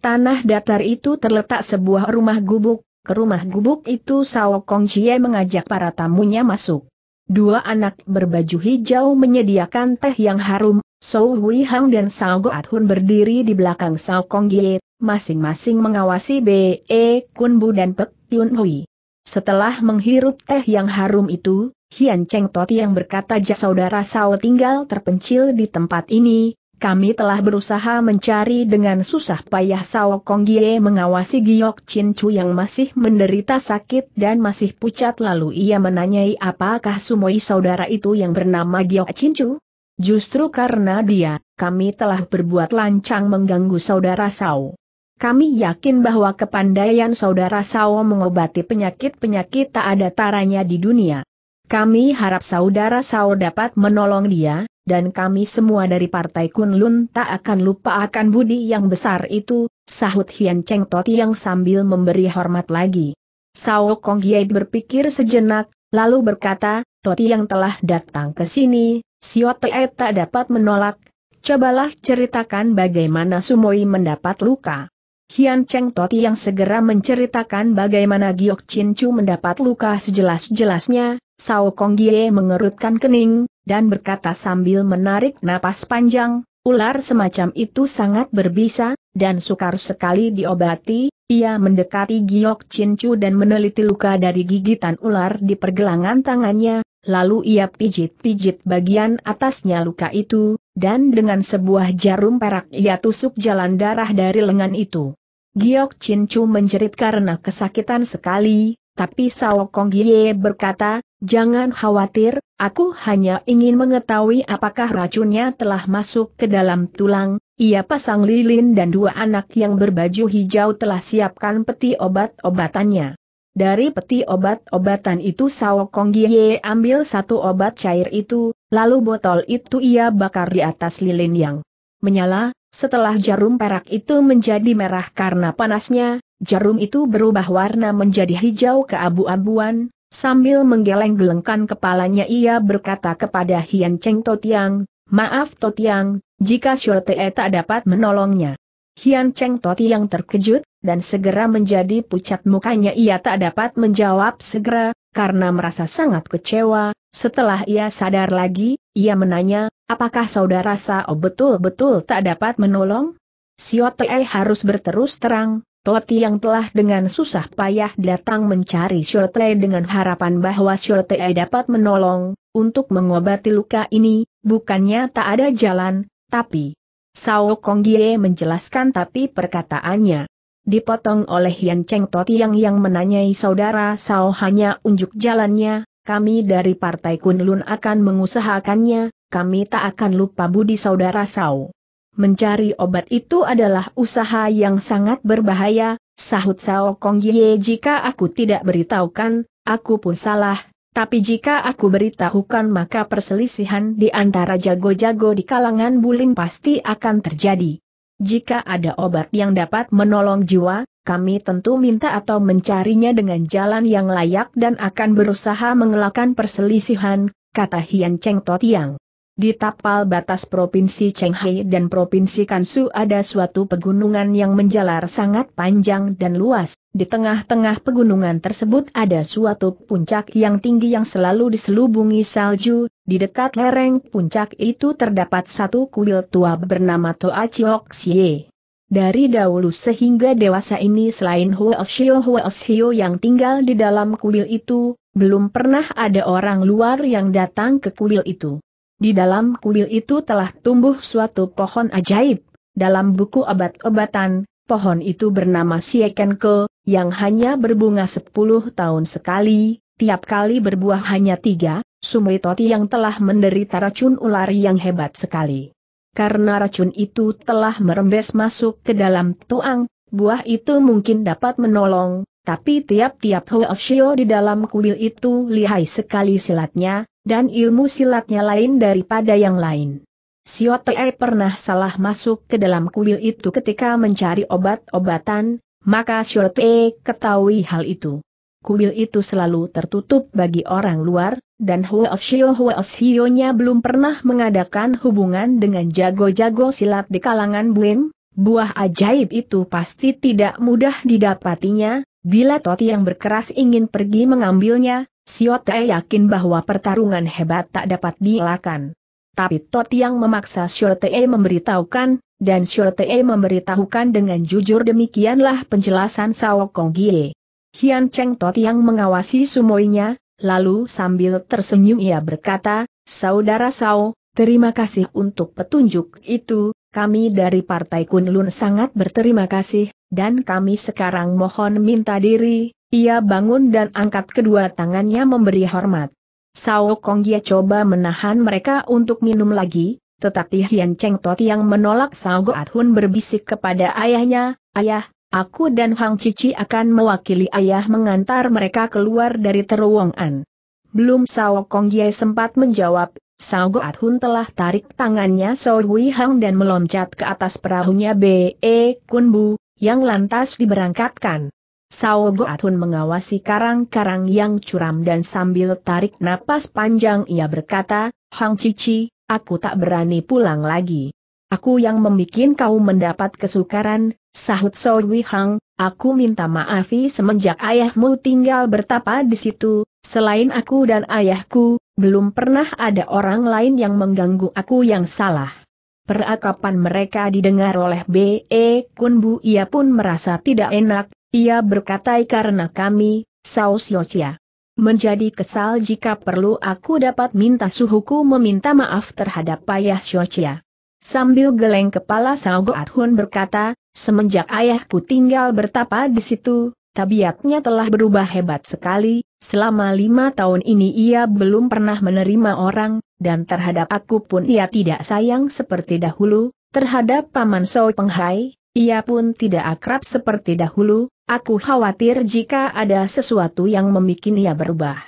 tanah datar itu terletak sebuah rumah gubuk, ke rumah gubuk itu Sao Kong Jie mengajak para tamunya masuk. Dua anak berbaju hijau menyediakan teh yang harum, Sou Hui Hang dan Sao Goat Hun berdiri di belakang Sao Kong Ye, masing-masing mengawasi B.E. Kun Bu dan Pek Yun Hui. Setelah menghirup teh yang harum itu, Hian Cheng Toti yang berkata ja saudara Sao tinggal terpencil di tempat ini, kami telah berusaha mencari dengan susah payah Sao Kong Gye mengawasi Giok Chin Chu yang masih menderita sakit dan masih pucat lalu ia menanyai apakah sumoi saudara itu yang bernama Giok Chin Chu? Justru karena dia, kami telah berbuat lancang mengganggu saudara Sao. Kami yakin bahwa kepandaian saudara Sao mengobati penyakit-penyakit tak ada taranya di dunia. Kami harap saudara Sao dapat menolong dia, dan kami semua dari Partai Kunlun tak akan lupa akan budi yang besar itu, sahut Hian Cheng Toti yang sambil memberi hormat lagi. Sao Kong Yai berpikir sejenak, lalu berkata, Toti yang telah datang ke sini, Siote tak dapat menolak. Cobalah ceritakan bagaimana Sumoi mendapat luka. Hian Cheng Toti yang segera menceritakan bagaimana Giok Chin Chu mendapat luka sejelas-jelasnya, Sao Kong Gie mengerutkan kening, dan berkata sambil menarik napas panjang, ular semacam itu sangat berbisa, dan sukar sekali diobati, ia mendekati Giok Chin Chu dan meneliti luka dari gigitan ular di pergelangan tangannya, lalu ia pijit-pijit bagian atasnya luka itu, dan dengan sebuah jarum perak ia tusuk jalan darah dari lengan itu. Giok Chin Chu menjerit karena kesakitan sekali, tapi Sao Kong Gie berkata, jangan khawatir, aku hanya ingin mengetahui apakah racunnya telah masuk ke dalam tulang, ia pasang lilin dan dua anak yang berbaju hijau telah siapkan peti obat-obatannya. Dari peti obat-obatan itu Sao Kong Ye ambil satu obat cair itu, lalu botol itu ia bakar di atas lilin yang menyala, setelah jarum perak itu menjadi merah karena panasnya, jarum itu berubah warna menjadi hijau keabu-abuan, sambil menggeleng-gelengkan kepalanya ia berkata kepada Hian Cheng Totiang, maaf Totiang, jika Shote tak dapat menolongnya. Hian Cheng Totiang terkejut, dan segera menjadi pucat mukanya ia tak dapat menjawab segera, karena merasa sangat kecewa, setelah ia sadar lagi, ia menanya, apakah saudara Sao betul-betul tak dapat menolong? Siotei harus berterus terang, Toti yang telah dengan susah payah datang mencari Siotei dengan harapan bahwa Siotei dapat menolong, untuk mengobati luka ini, bukannya tak ada jalan, tapi... Sao Gie menjelaskan tapi perkataannya dipotong oleh Yan Cheng yang yang menanyai saudara Sao hanya unjuk jalannya, kami dari Partai Kunlun akan mengusahakannya, kami tak akan lupa budi saudara Sao. Mencari obat itu adalah usaha yang sangat berbahaya, sahut Sao Kong Ye jika aku tidak beritahukan, aku pun salah, tapi jika aku beritahukan maka perselisihan di antara jago-jago di kalangan bulim pasti akan terjadi. Jika ada obat yang dapat menolong jiwa, kami tentu minta atau mencarinya dengan jalan yang layak dan akan berusaha mengelakkan perselisihan, kata Hian Cheng Totiang. Di tapal batas Provinsi Chenghai dan Provinsi Kansu ada suatu pegunungan yang menjalar sangat panjang dan luas. Di tengah-tengah pegunungan tersebut ada suatu puncak yang tinggi yang selalu diselubungi salju. Di dekat lereng puncak itu terdapat satu kuil tua bernama Toa Chiok Xie. Dari dahulu sehingga dewasa ini selain Huo Huoshio yang tinggal di dalam kuil itu, belum pernah ada orang luar yang datang ke kuil itu. Di dalam kuil itu telah tumbuh suatu pohon ajaib. Dalam buku obat-obatan, pohon itu bernama Siekenko, yang hanya berbunga 10 tahun sekali, tiap kali berbuah hanya tiga, Sumritoti yang telah menderita racun ular yang hebat sekali. Karena racun itu telah merembes masuk ke dalam tuang, buah itu mungkin dapat menolong, tapi tiap-tiap Hoeshio di dalam kuil itu lihai sekali silatnya, dan ilmu silatnya lain daripada yang lain. Siotei pernah salah masuk ke dalam kuil itu ketika mencari obat-obatan, maka Siotei ketahui hal itu. Kuil itu selalu tertutup bagi orang luar, dan Huo Huoshio-nya belum pernah mengadakan hubungan dengan jago-jago silat di kalangan Buim, buah ajaib itu pasti tidak mudah didapatinya, Bila Toti yang berkeras ingin pergi mengambilnya, Siote yakin bahwa pertarungan hebat tak dapat dielakkan. Tapi yang memaksa Siote memberitahukan, dan Siote memberitahukan dengan jujur demikianlah penjelasan Sao Kong Gie. Hian Cheng Totiang mengawasi sumoinya, lalu sambil tersenyum ia berkata, Saudara Sao, terima kasih untuk petunjuk itu, kami dari Partai Kunlun sangat berterima kasih, dan kami sekarang mohon minta diri, ia bangun dan angkat kedua tangannya memberi hormat. Sao Kongya coba menahan mereka untuk minum lagi, tetapi Hian Cheng Tot yang menolak Sao Goat Hun berbisik kepada ayahnya, Ayah, aku dan Hang Cici akan mewakili ayah mengantar mereka keluar dari terowongan. Belum Sao Kongya sempat menjawab, Sao Goat Hun telah tarik tangannya Sao Hui Hang dan meloncat ke atas perahunya B.E. Kun Bu, yang lantas diberangkatkan. Sao Goatun mengawasi karang-karang yang curam dan sambil tarik napas panjang ia berkata, Hang Cici, aku tak berani pulang lagi. Aku yang membuat kau mendapat kesukaran, sahut Sowi Hang, aku minta maafi semenjak ayahmu tinggal bertapa di situ, selain aku dan ayahku, belum pernah ada orang lain yang mengganggu aku yang salah. Perakapan mereka didengar oleh B.E. Kunbu ia pun merasa tidak enak, ia berkata karena kami, Saus yosia, Menjadi kesal jika perlu aku dapat minta suhuku meminta maaf terhadap payah Shochia. Sambil geleng kepala Sao Hun berkata, semenjak ayahku tinggal bertapa di situ, tabiatnya telah berubah hebat sekali, selama lima tahun ini ia belum pernah menerima orang, dan terhadap aku pun ia tidak sayang seperti dahulu, terhadap Paman Soi Penghai, ia pun tidak akrab seperti dahulu, aku khawatir jika ada sesuatu yang memikin ia berubah.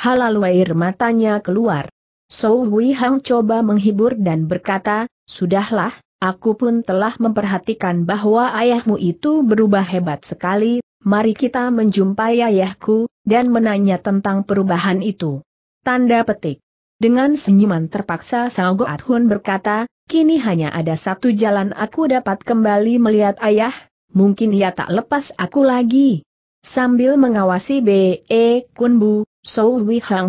Halal air matanya keluar. So Hui Hang coba menghibur dan berkata, Sudahlah, aku pun telah memperhatikan bahwa ayahmu itu berubah hebat sekali, mari kita menjumpai ayahku, dan menanya tentang perubahan itu. Tanda petik. Dengan senyuman terpaksa Sao Goat Hun berkata, Kini hanya ada satu jalan aku dapat kembali melihat ayah, mungkin ia tak lepas aku lagi. Sambil mengawasi B.E. Kunbu, Sou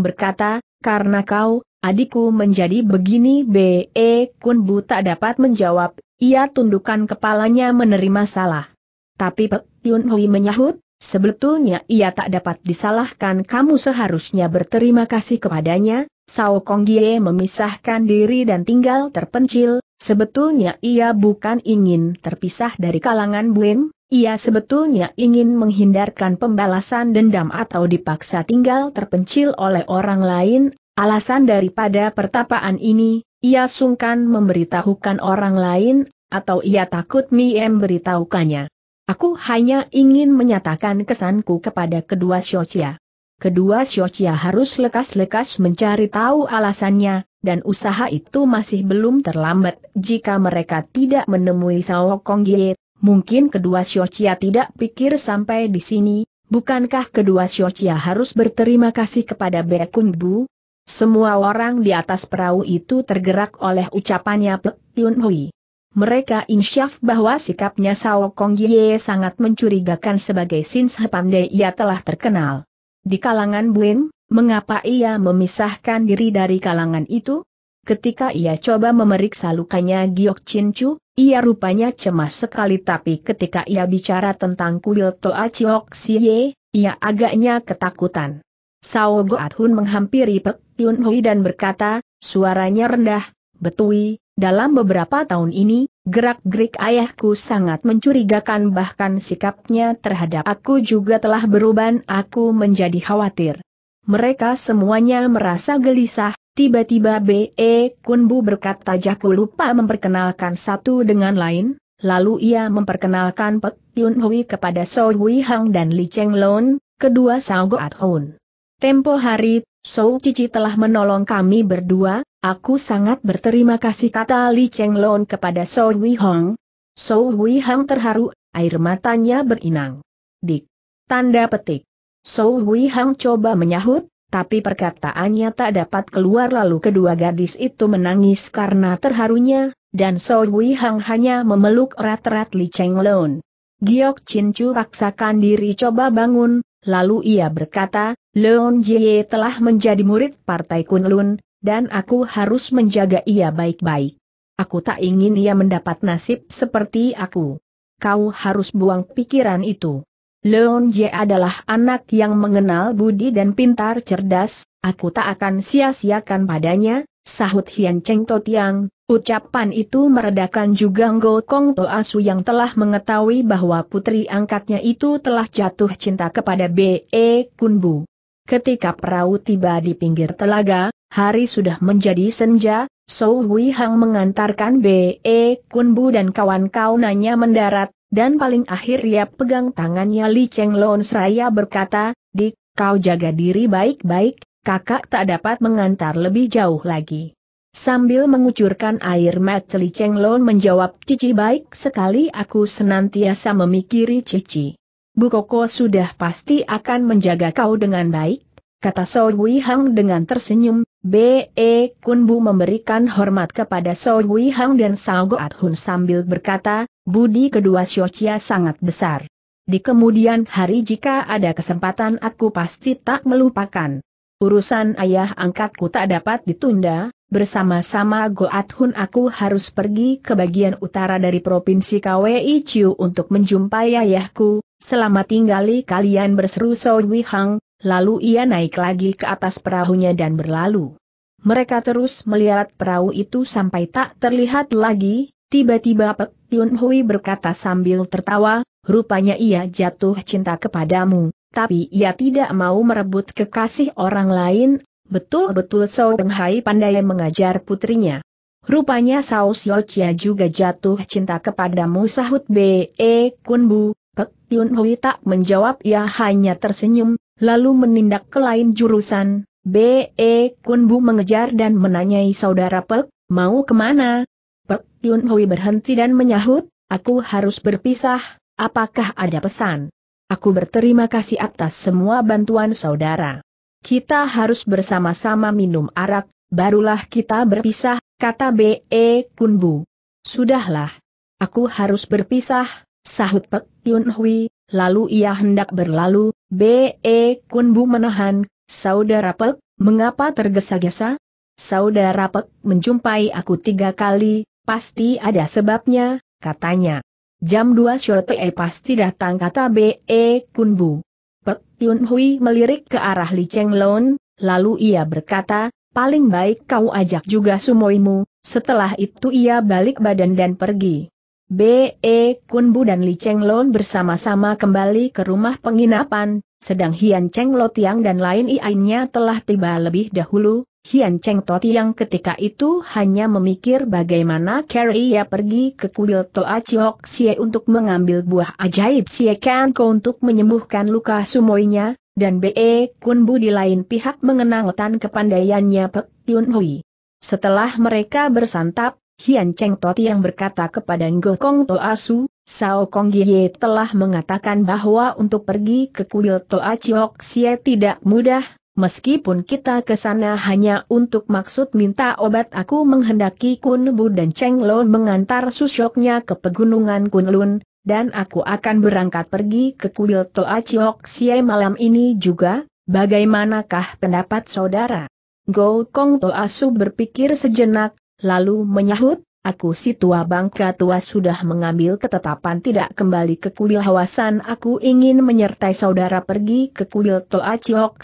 berkata, karena kau, adikku menjadi begini B.E. Kunbu tak dapat menjawab, ia tundukkan kepalanya menerima salah. Tapi Pek Yun Hui menyahut, sebetulnya ia tak dapat disalahkan kamu seharusnya berterima kasih kepadanya, Sao Gie memisahkan diri dan tinggal terpencil, sebetulnya ia bukan ingin terpisah dari kalangan Buin, ia sebetulnya ingin menghindarkan pembalasan dendam atau dipaksa tinggal terpencil oleh orang lain, alasan daripada pertapaan ini, ia sungkan memberitahukan orang lain, atau ia takut Miem beritahukannya. Aku hanya ingin menyatakan kesanku kepada kedua Shochia kedua Shochia harus lekas-lekas mencari tahu alasannya, dan usaha itu masih belum terlambat. Jika mereka tidak menemui Sao Ye. mungkin kedua Shochia tidak pikir sampai di sini, bukankah kedua Shochia harus berterima kasih kepada Bekun Bu? Semua orang di atas perahu itu tergerak oleh ucapannya Pek Yun Hui. Mereka insyaf bahwa sikapnya Sao Kong Ye sangat mencurigakan sebagai Sinse Pandai ia telah terkenal. Di kalangan Buin, mengapa ia memisahkan diri dari kalangan itu? Ketika ia coba memeriksa lukanya Giok Chin Chu, ia rupanya cemas sekali tapi ketika ia bicara tentang kuil Toa Chiok Siye, ia agaknya ketakutan. Sao Goat Hun menghampiri Pek Yun Hui dan berkata, suaranya rendah, betui, dalam beberapa tahun ini, Gerak-gerik ayahku sangat mencurigakan bahkan sikapnya terhadap aku juga telah berubah aku menjadi khawatir. Mereka semuanya merasa gelisah, tiba-tiba B.E. Kunbu berkata Jaku lupa memperkenalkan satu dengan lain, lalu ia memperkenalkan Pek Yun Hui kepada So Hui Hang dan Li Cheng Lon, kedua Sao Goat Hoon. Tempo hari, So Cici telah menolong kami berdua, Aku sangat berterima kasih kata Li Cheng Lon kepada So Hui Hong. So Hui Hong terharu, air matanya berinang. Dik. Tanda petik. So Hui Hong coba menyahut, tapi perkataannya tak dapat keluar lalu kedua gadis itu menangis karena terharunya, dan So Hui Hong hanya memeluk erat-erat Li Lon. Giok Chin Chu paksakan diri coba bangun, lalu ia berkata, Leon Jie telah menjadi murid Partai Kunlun, dan aku harus menjaga ia baik-baik. Aku tak ingin ia mendapat nasib seperti aku. Kau harus buang pikiran itu. Leon J adalah anak yang mengenal budi dan pintar cerdas, aku tak akan sia-siakan padanya, sahut Hian Cheng Totiang, ucapan itu meredakan juga Ngo Kong To Asu yang telah mengetahui bahwa putri angkatnya itu telah jatuh cinta kepada B.E. Kun Bu. Ketika perahu tiba di pinggir telaga, Hari sudah menjadi senja, Sou Hui Hang mengantarkan B.E. E, Kunbu dan kawan nanya mendarat, dan paling akhir ia pegang tangannya Li Cheng Lon seraya berkata, "Di, kau jaga diri baik-baik, kakak tak dapat mengantar lebih jauh lagi. Sambil mengucurkan air mata Li Cheng Lon menjawab Cici baik sekali aku senantiasa memikiri Cici. Bu Koko sudah pasti akan menjaga kau dengan baik, kata Sou Hui Hang dengan tersenyum, B.E. Kunbu memberikan hormat kepada Sao Hui Hang dan Sao Goat Hun sambil berkata, budi kedua Chia sangat besar. Di kemudian hari jika ada kesempatan aku pasti tak melupakan. Urusan ayah angkatku tak dapat ditunda, bersama-sama Goat Hun aku harus pergi ke bagian utara dari Provinsi KWI Chiu untuk menjumpai ayahku, Selamat tinggali kalian berseru Sao Hui Hang, Lalu ia naik lagi ke atas perahunya dan berlalu. Mereka terus melihat perahu itu sampai tak terlihat lagi, tiba-tiba Pek Yun Hui berkata sambil tertawa, rupanya ia jatuh cinta kepadamu, tapi ia tidak mau merebut kekasih orang lain, betul-betul Sao Beng Hai pandai mengajar putrinya. Rupanya Sao Xiao Chia juga jatuh cinta kepadamu sahut B.E. Kun Bu, Pek Yun Hui tak menjawab ia hanya tersenyum, lalu menindak ke lain jurusan. B.E. Kun mengejar dan menanyai saudara Pek, mau kemana? Pek Yun Hui berhenti dan menyahut, aku harus berpisah, apakah ada pesan? Aku berterima kasih atas semua bantuan saudara. Kita harus bersama-sama minum arak, barulah kita berpisah, kata B.E. Kunbu. Sudahlah. Aku harus berpisah, sahut Pek Yun Hui, lalu ia hendak berlalu, B.E. Kunbu menahan, Saudara Pek, mengapa tergesa-gesa? Saudara Pek menjumpai aku tiga kali, pasti ada sebabnya, katanya. Jam 2 sore pasti datang kata B.E. Kunbu. Pek Yun Hui melirik ke arah Li Cheng Lon, lalu ia berkata, paling baik kau ajak juga sumoimu, setelah itu ia balik badan dan pergi. B.E. Kunbu dan Li Cheng Chenglon bersama-sama kembali ke rumah penginapan, sedang Hian Cheng Lo Tiang dan lain lainnya telah tiba lebih dahulu. Hian Cheng To Tiang ketika itu hanya memikir bagaimana Carrie ia pergi ke kuil Toa Chiok Xie untuk mengambil buah ajaib Xie Kan Ko untuk menyembuhkan luka sumoinya, dan B.E. Kunbu di lain pihak mengenang otan kepandaiannya Pek Yun Hui. Setelah mereka bersantap, Hian Cheng Toti yang berkata kepada Ngo Kong Asu, Sao Kong Gie telah mengatakan bahwa untuk pergi ke kuil Toa Chiok sia tidak mudah, meskipun kita ke sana hanya untuk maksud minta obat aku menghendaki Kun Bu dan Cheng Lo mengantar susoknya ke pegunungan Kunlun, dan aku akan berangkat pergi ke kuil Toa Chiok sia malam ini juga, bagaimanakah pendapat saudara? Go Kong Asu berpikir sejenak, lalu menyahut, Aku si tua bangka tua sudah mengambil ketetapan tidak kembali ke kuil hawasan aku ingin menyertai saudara pergi ke kuil Toa Chiok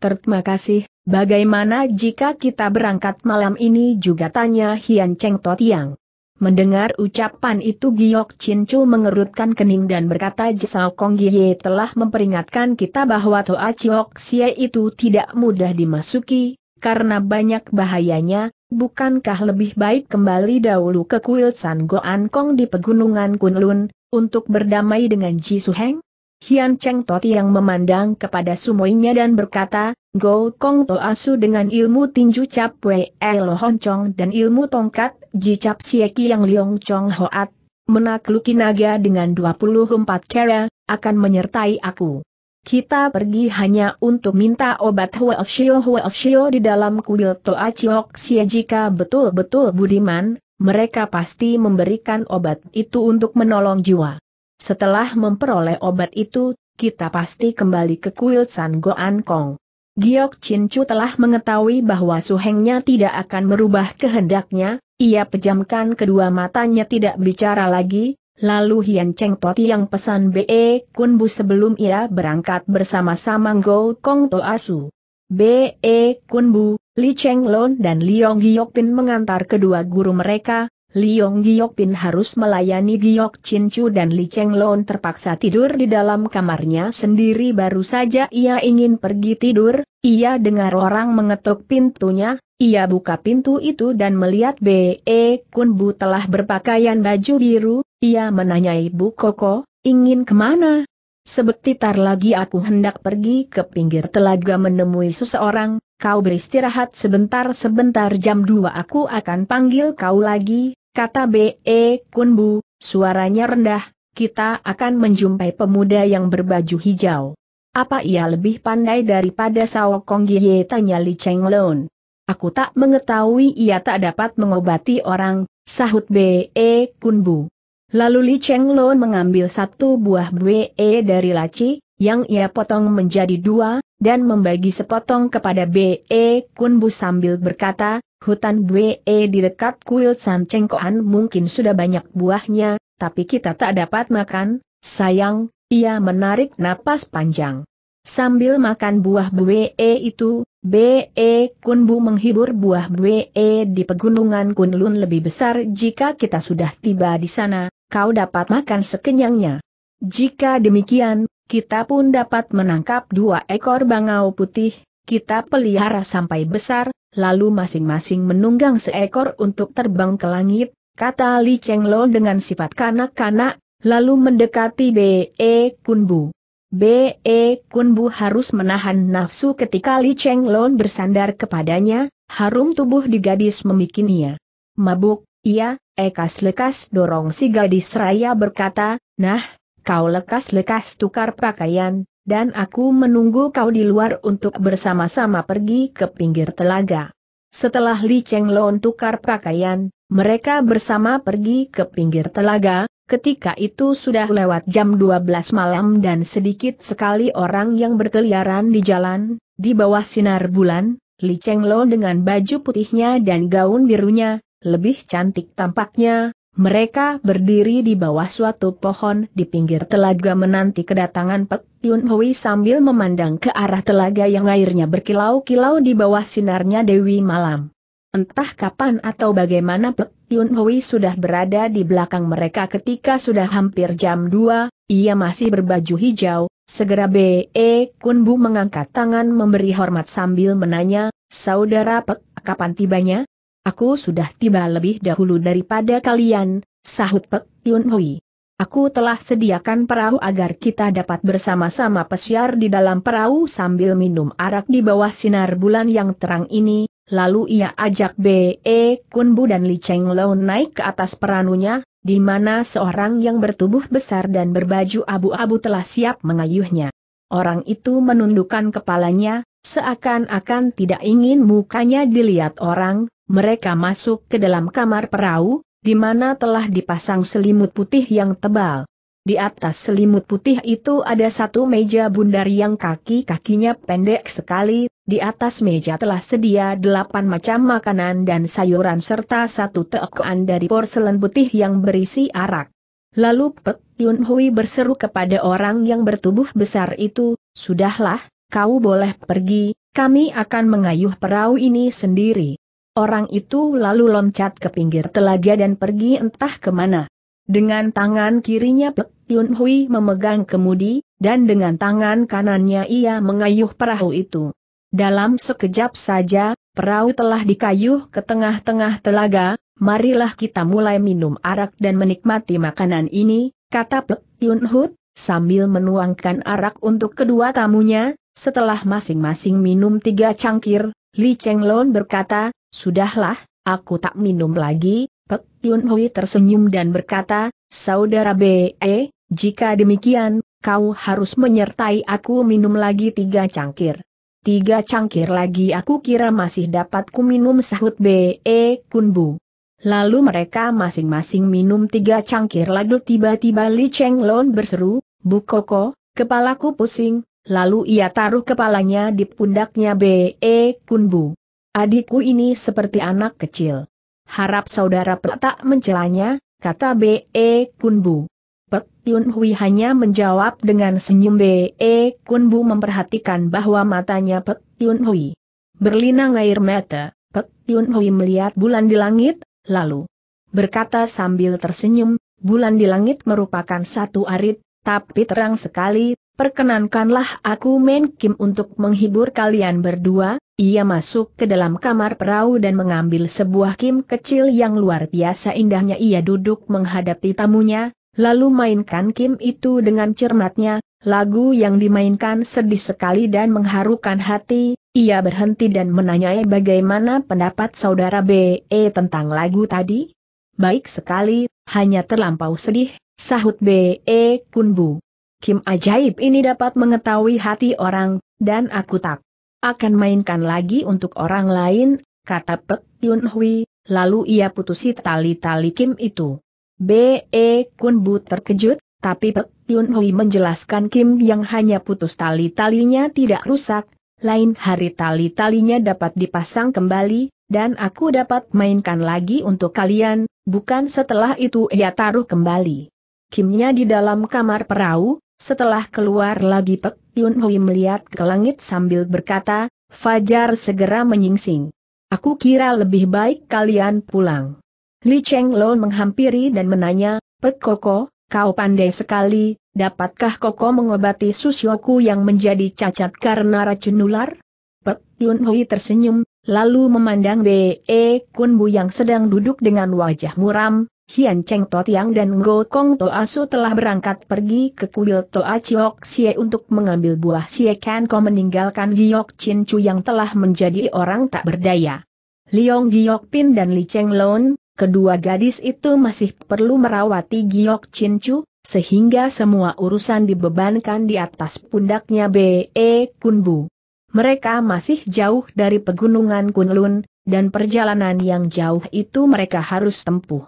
Terima kasih, bagaimana jika kita berangkat malam ini juga tanya Hian Cheng Totiang. Mendengar ucapan itu Giok Chin Chu mengerutkan kening dan berkata Jisao Kong Gie telah memperingatkan kita bahwa Toa Chiok itu tidak mudah dimasuki, karena banyak bahayanya, bukankah lebih baik kembali dahulu ke kuil San Goan Kong di pegunungan Kunlun, untuk berdamai dengan Ji Su Heng? Hian Cheng Toti yang memandang kepada sumoinya dan berkata, Go Kong To Asu dengan ilmu tinju Cap Wei e Hon Chong dan ilmu tongkat Ji Cap Sieki yang Liong Chong Hoat, menakluki naga dengan 24 kera, akan menyertai aku. Kita pergi hanya untuk minta obat huo Xiao di dalam kuil Toa Chiok Xie jika betul-betul budiman, mereka pasti memberikan obat itu untuk menolong jiwa. Setelah memperoleh obat itu, kita pasti kembali ke kuil San Goan Kong. Giok Chin Chu telah mengetahui bahwa suhengnya tidak akan merubah kehendaknya, ia pejamkan kedua matanya tidak bicara lagi, Lalu Hian Cheng Toti yang pesan B.E. Kun Bu sebelum ia berangkat bersama-sama Go Kong To Asu. B.E. Kun Bu, Li Cheng Lon dan Liong Pin mengantar kedua guru mereka, Liong Pin harus melayani Giok Chin Chu dan Li Cheng Lon terpaksa tidur di dalam kamarnya sendiri baru saja ia ingin pergi tidur, ia dengar orang mengetuk pintunya, ia buka pintu itu dan melihat B.E. Kun Bu telah berpakaian baju biru, ia menanyai Bu Koko, ingin kemana? Sebentar lagi aku hendak pergi ke pinggir telaga menemui seseorang, kau beristirahat sebentar-sebentar jam 2 aku akan panggil kau lagi, kata B.E. E Kunbu, suaranya rendah, kita akan menjumpai pemuda yang berbaju hijau. Apa ia lebih pandai daripada Sao Kong Ye tanya Li Cheng Lun? Aku tak mengetahui ia tak dapat mengobati orang, sahut B.E. E Kunbu. Lalu Li Cheng Lo mengambil satu buah bue dari laci, yang ia potong menjadi dua, dan membagi sepotong kepada B.E. Kunbu sambil berkata, hutan B.E. di dekat kuil San Koan mungkin sudah banyak buahnya, tapi kita tak dapat makan, sayang, ia menarik napas panjang. Sambil makan buah B.E. itu, B.E. Kunbu menghibur buah B.E. di pegunungan Kunlun lebih besar jika kita sudah tiba di sana, kau dapat makan sekenyangnya. Jika demikian, kita pun dapat menangkap dua ekor bangau putih, kita pelihara sampai besar, lalu masing-masing menunggang seekor untuk terbang ke langit, kata Li Cheng Lo dengan sifat kanak-kanak, lalu mendekati B.E. Kunbu. B.E. Kunbu harus menahan nafsu ketika Li Cheng Lo bersandar kepadanya, harum tubuh di gadis memikininya. Mabuk, Iya, ekas lekas dorong si gadis raya berkata, nah, kau lekas-lekas tukar pakaian, dan aku menunggu kau di luar untuk bersama-sama pergi ke pinggir telaga. Setelah Li Cheng Lon tukar pakaian, mereka bersama pergi ke pinggir telaga, Ketika itu sudah lewat jam 12 malam dan sedikit sekali orang yang berkeliaran di jalan, di bawah sinar bulan, Li Cheng Lo dengan baju putihnya dan gaun birunya, lebih cantik tampaknya, mereka berdiri di bawah suatu pohon di pinggir telaga menanti kedatangan Pek Yun Hui sambil memandang ke arah telaga yang airnya berkilau-kilau di bawah sinarnya Dewi Malam. Entah kapan atau bagaimana Pek Yun Hui sudah berada di belakang mereka ketika sudah hampir jam 2, ia masih berbaju hijau, segera B.E. Kunbu mengangkat tangan memberi hormat sambil menanya, Saudara Pek, kapan tibanya? Aku sudah tiba lebih dahulu daripada kalian, sahut Pek Yun Hui. Aku telah sediakan perahu agar kita dapat bersama-sama pesiar di dalam perahu sambil minum arak di bawah sinar bulan yang terang ini, lalu ia ajak B.E. E Kunbu dan Li Cheng naik ke atas peranunya, di mana seorang yang bertubuh besar dan berbaju abu-abu telah siap mengayuhnya. Orang itu menundukkan kepalanya, seakan-akan tidak ingin mukanya dilihat orang, mereka masuk ke dalam kamar perahu, di mana telah dipasang selimut putih yang tebal. Di atas selimut putih itu ada satu meja bundar yang kaki-kakinya pendek sekali, di atas meja telah sedia delapan macam makanan dan sayuran serta satu teokan dari porselen putih yang berisi arak. Lalu Pek Yun Hui berseru kepada orang yang bertubuh besar itu, Sudahlah, kau boleh pergi, kami akan mengayuh perahu ini sendiri. Orang itu lalu loncat ke pinggir telaga dan pergi entah kemana. Dengan tangan kirinya Pek Yun Hui memegang kemudi, dan dengan tangan kanannya ia mengayuh perahu itu. Dalam sekejap saja, perahu telah dikayuh ke tengah-tengah telaga, marilah kita mulai minum arak dan menikmati makanan ini, kata Pek Yun Hut, sambil menuangkan arak untuk kedua tamunya, setelah masing-masing minum tiga cangkir, Li Lon berkata, Sudahlah, aku tak minum lagi, Pek Yun Hui tersenyum dan berkata, Saudara BE, eh, jika demikian, kau harus menyertai aku minum lagi tiga cangkir. Tiga cangkir lagi aku kira masih dapat ku minum sahut BE eh, Kunbu. Lalu mereka masing-masing minum tiga cangkir lalu tiba-tiba Li Lon berseru, Bu Koko, kepalaku pusing, Lalu ia taruh kepalanya di pundaknya B.E. Kunbu. Adikku ini seperti anak kecil. Harap saudara Pek tak mencelanya, kata B.E. Kunbu. Pek Yun Hui hanya menjawab dengan senyum B.E. Kunbu memperhatikan bahwa matanya Pek Yun Hui berlinang air mata. Pek Yun Hui melihat bulan di langit, lalu berkata sambil tersenyum, bulan di langit merupakan satu arit, tapi terang sekali, Perkenankanlah aku Men Kim untuk menghibur kalian berdua, ia masuk ke dalam kamar perahu dan mengambil sebuah kim kecil yang luar biasa indahnya ia duduk menghadapi tamunya, lalu mainkan kim itu dengan cermatnya. lagu yang dimainkan sedih sekali dan mengharukan hati, ia berhenti dan menanyai bagaimana pendapat saudara BE tentang lagu tadi? Baik sekali, hanya terlampau sedih, sahut BE Kunbu. Kim ajaib ini dapat mengetahui hati orang, dan aku tak akan mainkan lagi untuk orang lain, kata Pek Yun Hui, lalu ia putusi tali-tali Kim itu. B.E. E Kun Bu terkejut, tapi Pek Yun Hui menjelaskan Kim yang hanya putus tali-talinya tidak rusak, lain hari tali-talinya dapat dipasang kembali, dan aku dapat mainkan lagi untuk kalian, bukan setelah itu ia taruh kembali. Kimnya di dalam kamar perahu, setelah keluar lagi Pek Yun Hui melihat ke langit sambil berkata, Fajar segera menyingsing. Aku kira lebih baik kalian pulang. Li Cheng Lo menghampiri dan menanya, Pek Koko, kau pandai sekali, dapatkah Koko mengobati susyoku yang menjadi cacat karena racun nular? Pek Yun Hui tersenyum, lalu memandang B.E. Kun Bu yang sedang duduk dengan wajah muram, Hian Cheng To Tiang dan Ngo Kong To Asu telah berangkat pergi ke kuil Toa Chiok Xie untuk mengambil buah Xie Kan Ko meninggalkan Giok Chin Chu yang telah menjadi orang tak berdaya. Liong Giok Pin dan Li Cheng Lon, kedua gadis itu masih perlu merawati Giok Chin Chu, sehingga semua urusan dibebankan di atas pundaknya B.E. E Kun Bu. Mereka masih jauh dari pegunungan Kunlun, dan perjalanan yang jauh itu mereka harus tempuh.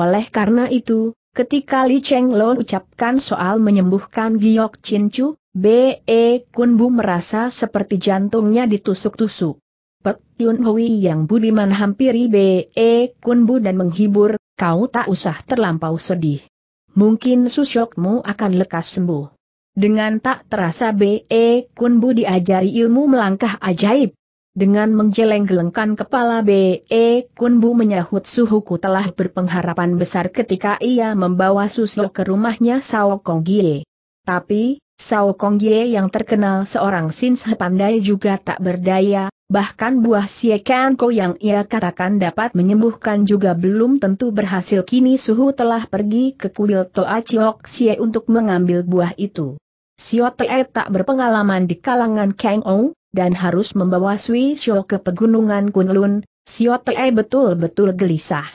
Oleh karena itu, ketika Li Cheng Lon ucapkan soal menyembuhkan Giok Chin Chu, B.E. Kun Bu merasa seperti jantungnya ditusuk-tusuk. Pek Yun Hui yang budiman hampiri B.E. Kun Bu dan menghibur, kau tak usah terlampau sedih. Mungkin susyokmu akan lekas sembuh. Dengan tak terasa B.E. Kun Bu diajari ilmu melangkah ajaib, dengan menjeleng gelengkan kepala B.E. Kunbu menyahut suhuku telah berpengharapan besar ketika ia membawa Susu ke rumahnya Sao Kong Gie. Tapi, Sao Kong Gie yang terkenal seorang sinse pandai juga tak berdaya, bahkan buah Kanko yang ia katakan dapat menyembuhkan juga belum tentu berhasil kini suhu telah pergi ke kuil Toa Chiok Sie untuk mengambil buah itu. Sio Te tak berpengalaman di kalangan Kang Ong, dan harus membawa Sui Shio ke pegunungan Kunlun, Xiao Tai betul-betul gelisah.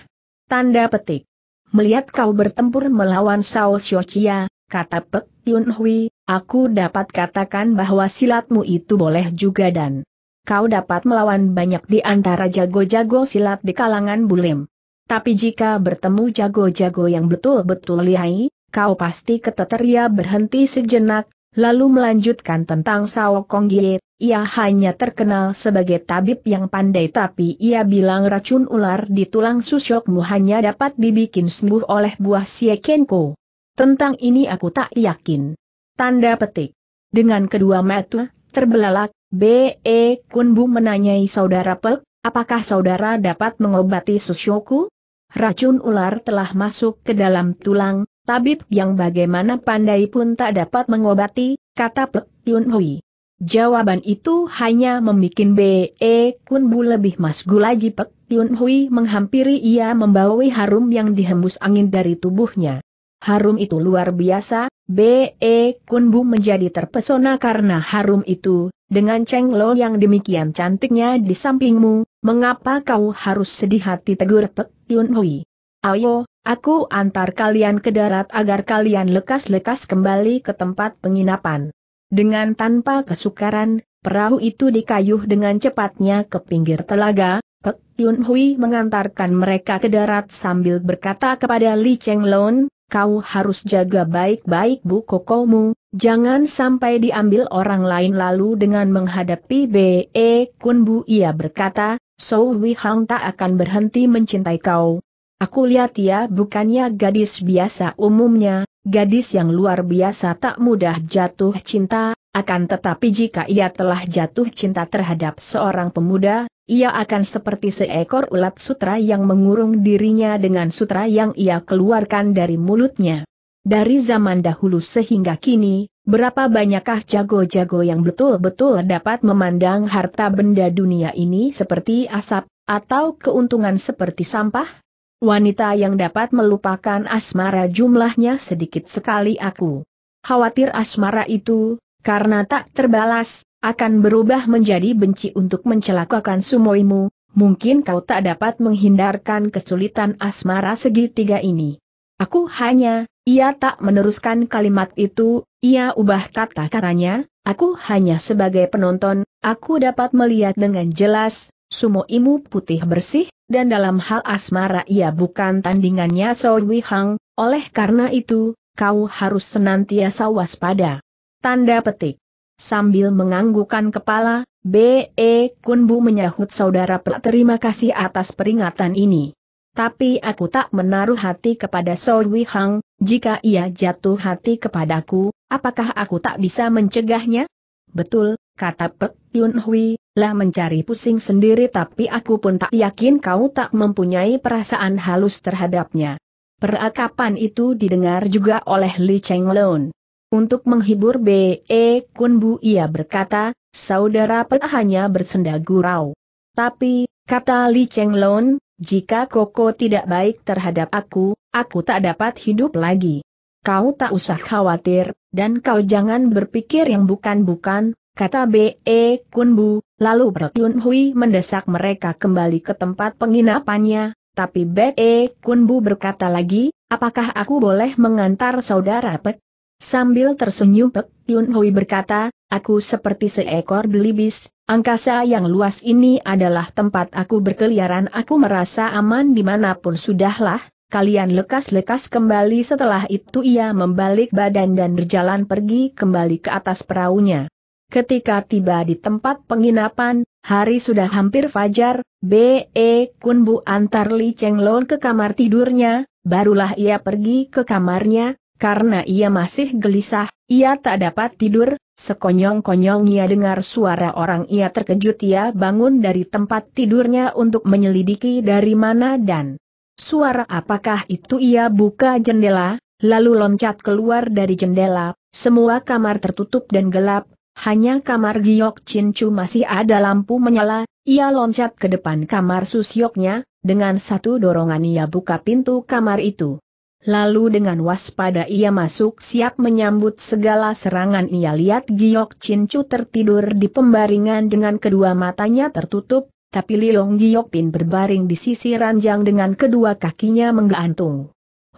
Tanda petik. Melihat kau bertempur melawan Sao Xiao Chia, kata Pek Yun Hui, aku dapat katakan bahwa silatmu itu boleh juga dan kau dapat melawan banyak di antara jago-jago silat di kalangan bulim. Tapi jika bertemu jago-jago yang betul-betul lihai, kau pasti keteteria berhenti sejenak, lalu melanjutkan tentang Sao Kong ia hanya terkenal sebagai tabib yang pandai tapi ia bilang racun ular di tulang susokmu hanya dapat dibikin sembuh oleh buah siekenko. Tentang ini aku tak yakin. Tanda petik. Dengan kedua mata, terbelalak, B.E. Kunbu menanyai saudara Pek, apakah saudara dapat mengobati susyoku? Racun ular telah masuk ke dalam tulang, tabib yang bagaimana pandai pun tak dapat mengobati, kata Pek Yun Hui. Jawaban itu hanya membuat B.E. Kun Bu lebih masgul lagi Pek Yun Hui menghampiri ia membawa harum yang dihembus angin dari tubuhnya. Harum itu luar biasa, B.E. Kun Bu menjadi terpesona karena harum itu, dengan Cheng Lo yang demikian cantiknya di sampingmu, mengapa kau harus sedih hati tegur Pek Yun Hui? Ayo, aku antar kalian ke darat agar kalian lekas-lekas kembali ke tempat penginapan. Dengan tanpa kesukaran, perahu itu dikayuh dengan cepatnya ke pinggir telaga, Pek Yun Hui mengantarkan mereka ke darat sambil berkata kepada Li Cheng Lon, kau harus jaga baik-baik bu kokomu, jangan sampai diambil orang lain lalu dengan menghadapi B.E. Kun Bu ia berkata, So Hui Hang tak akan berhenti mencintai kau. Aku lihat ia bukannya gadis biasa umumnya, gadis yang luar biasa tak mudah jatuh cinta, akan tetapi jika ia telah jatuh cinta terhadap seorang pemuda, ia akan seperti seekor ulat sutra yang mengurung dirinya dengan sutra yang ia keluarkan dari mulutnya. Dari zaman dahulu sehingga kini, berapa banyakkah jago-jago yang betul-betul dapat memandang harta benda dunia ini seperti asap, atau keuntungan seperti sampah? Wanita yang dapat melupakan asmara jumlahnya sedikit sekali aku. Khawatir asmara itu, karena tak terbalas, akan berubah menjadi benci untuk mencelakakan sumoimu, mungkin kau tak dapat menghindarkan kesulitan asmara segitiga ini. Aku hanya, ia tak meneruskan kalimat itu, ia ubah kata-katanya, aku hanya sebagai penonton, aku dapat melihat dengan jelas, sumoimu putih bersih, dan dalam hal asmara ia bukan tandingannya So Hang, oleh karena itu, kau harus senantiasa waspada. Tanda petik. Sambil menganggukan kepala, B.E. Kunbu menyahut saudara Pelak terima kasih atas peringatan ini. Tapi aku tak menaruh hati kepada Sowi Hang, jika ia jatuh hati kepadaku, apakah aku tak bisa mencegahnya? Betul, kata Pek Yun Hui, lah mencari pusing sendiri tapi aku pun tak yakin kau tak mempunyai perasaan halus terhadapnya. Perakapan itu didengar juga oleh Li Cheng Lun. Untuk menghibur B.E. Kun Bu ia berkata, saudara Pek hanya bersenda gurau. Tapi, kata Li Cheng Lun, jika Koko tidak baik terhadap aku, aku tak dapat hidup lagi. Kau tak usah khawatir, dan kau jangan berpikir yang bukan-bukan, kata B.E. Kunbu, lalu Bro Yun Hui mendesak mereka kembali ke tempat penginapannya, tapi B.E. Kunbu berkata lagi, apakah aku boleh mengantar saudara Pek? Sambil tersenyum Pek Yun Hui berkata, aku seperti seekor belibis, angkasa yang luas ini adalah tempat aku berkeliaran aku merasa aman dimanapun sudahlah, Kalian lekas-lekas kembali setelah itu ia membalik badan dan berjalan pergi kembali ke atas perahunya. Ketika tiba di tempat penginapan, hari sudah hampir fajar, B.E. Kunbu antar Li Chenglong ke kamar tidurnya, barulah ia pergi ke kamarnya, karena ia masih gelisah, ia tak dapat tidur, sekonyong-konyong ia dengar suara orang ia terkejut ia bangun dari tempat tidurnya untuk menyelidiki dari mana dan suara apakah itu ia buka jendela, lalu loncat keluar dari jendela, semua kamar tertutup dan gelap, hanya kamar Giok Chin Chu masih ada lampu menyala, ia loncat ke depan kamar susioknya, dengan satu dorongan ia buka pintu kamar itu. Lalu dengan waspada ia masuk siap menyambut segala serangan ia lihat Giok Chin Chu tertidur di pembaringan dengan kedua matanya tertutup, tapi Liong Giok Pin berbaring di sisi ranjang dengan kedua kakinya menggantung.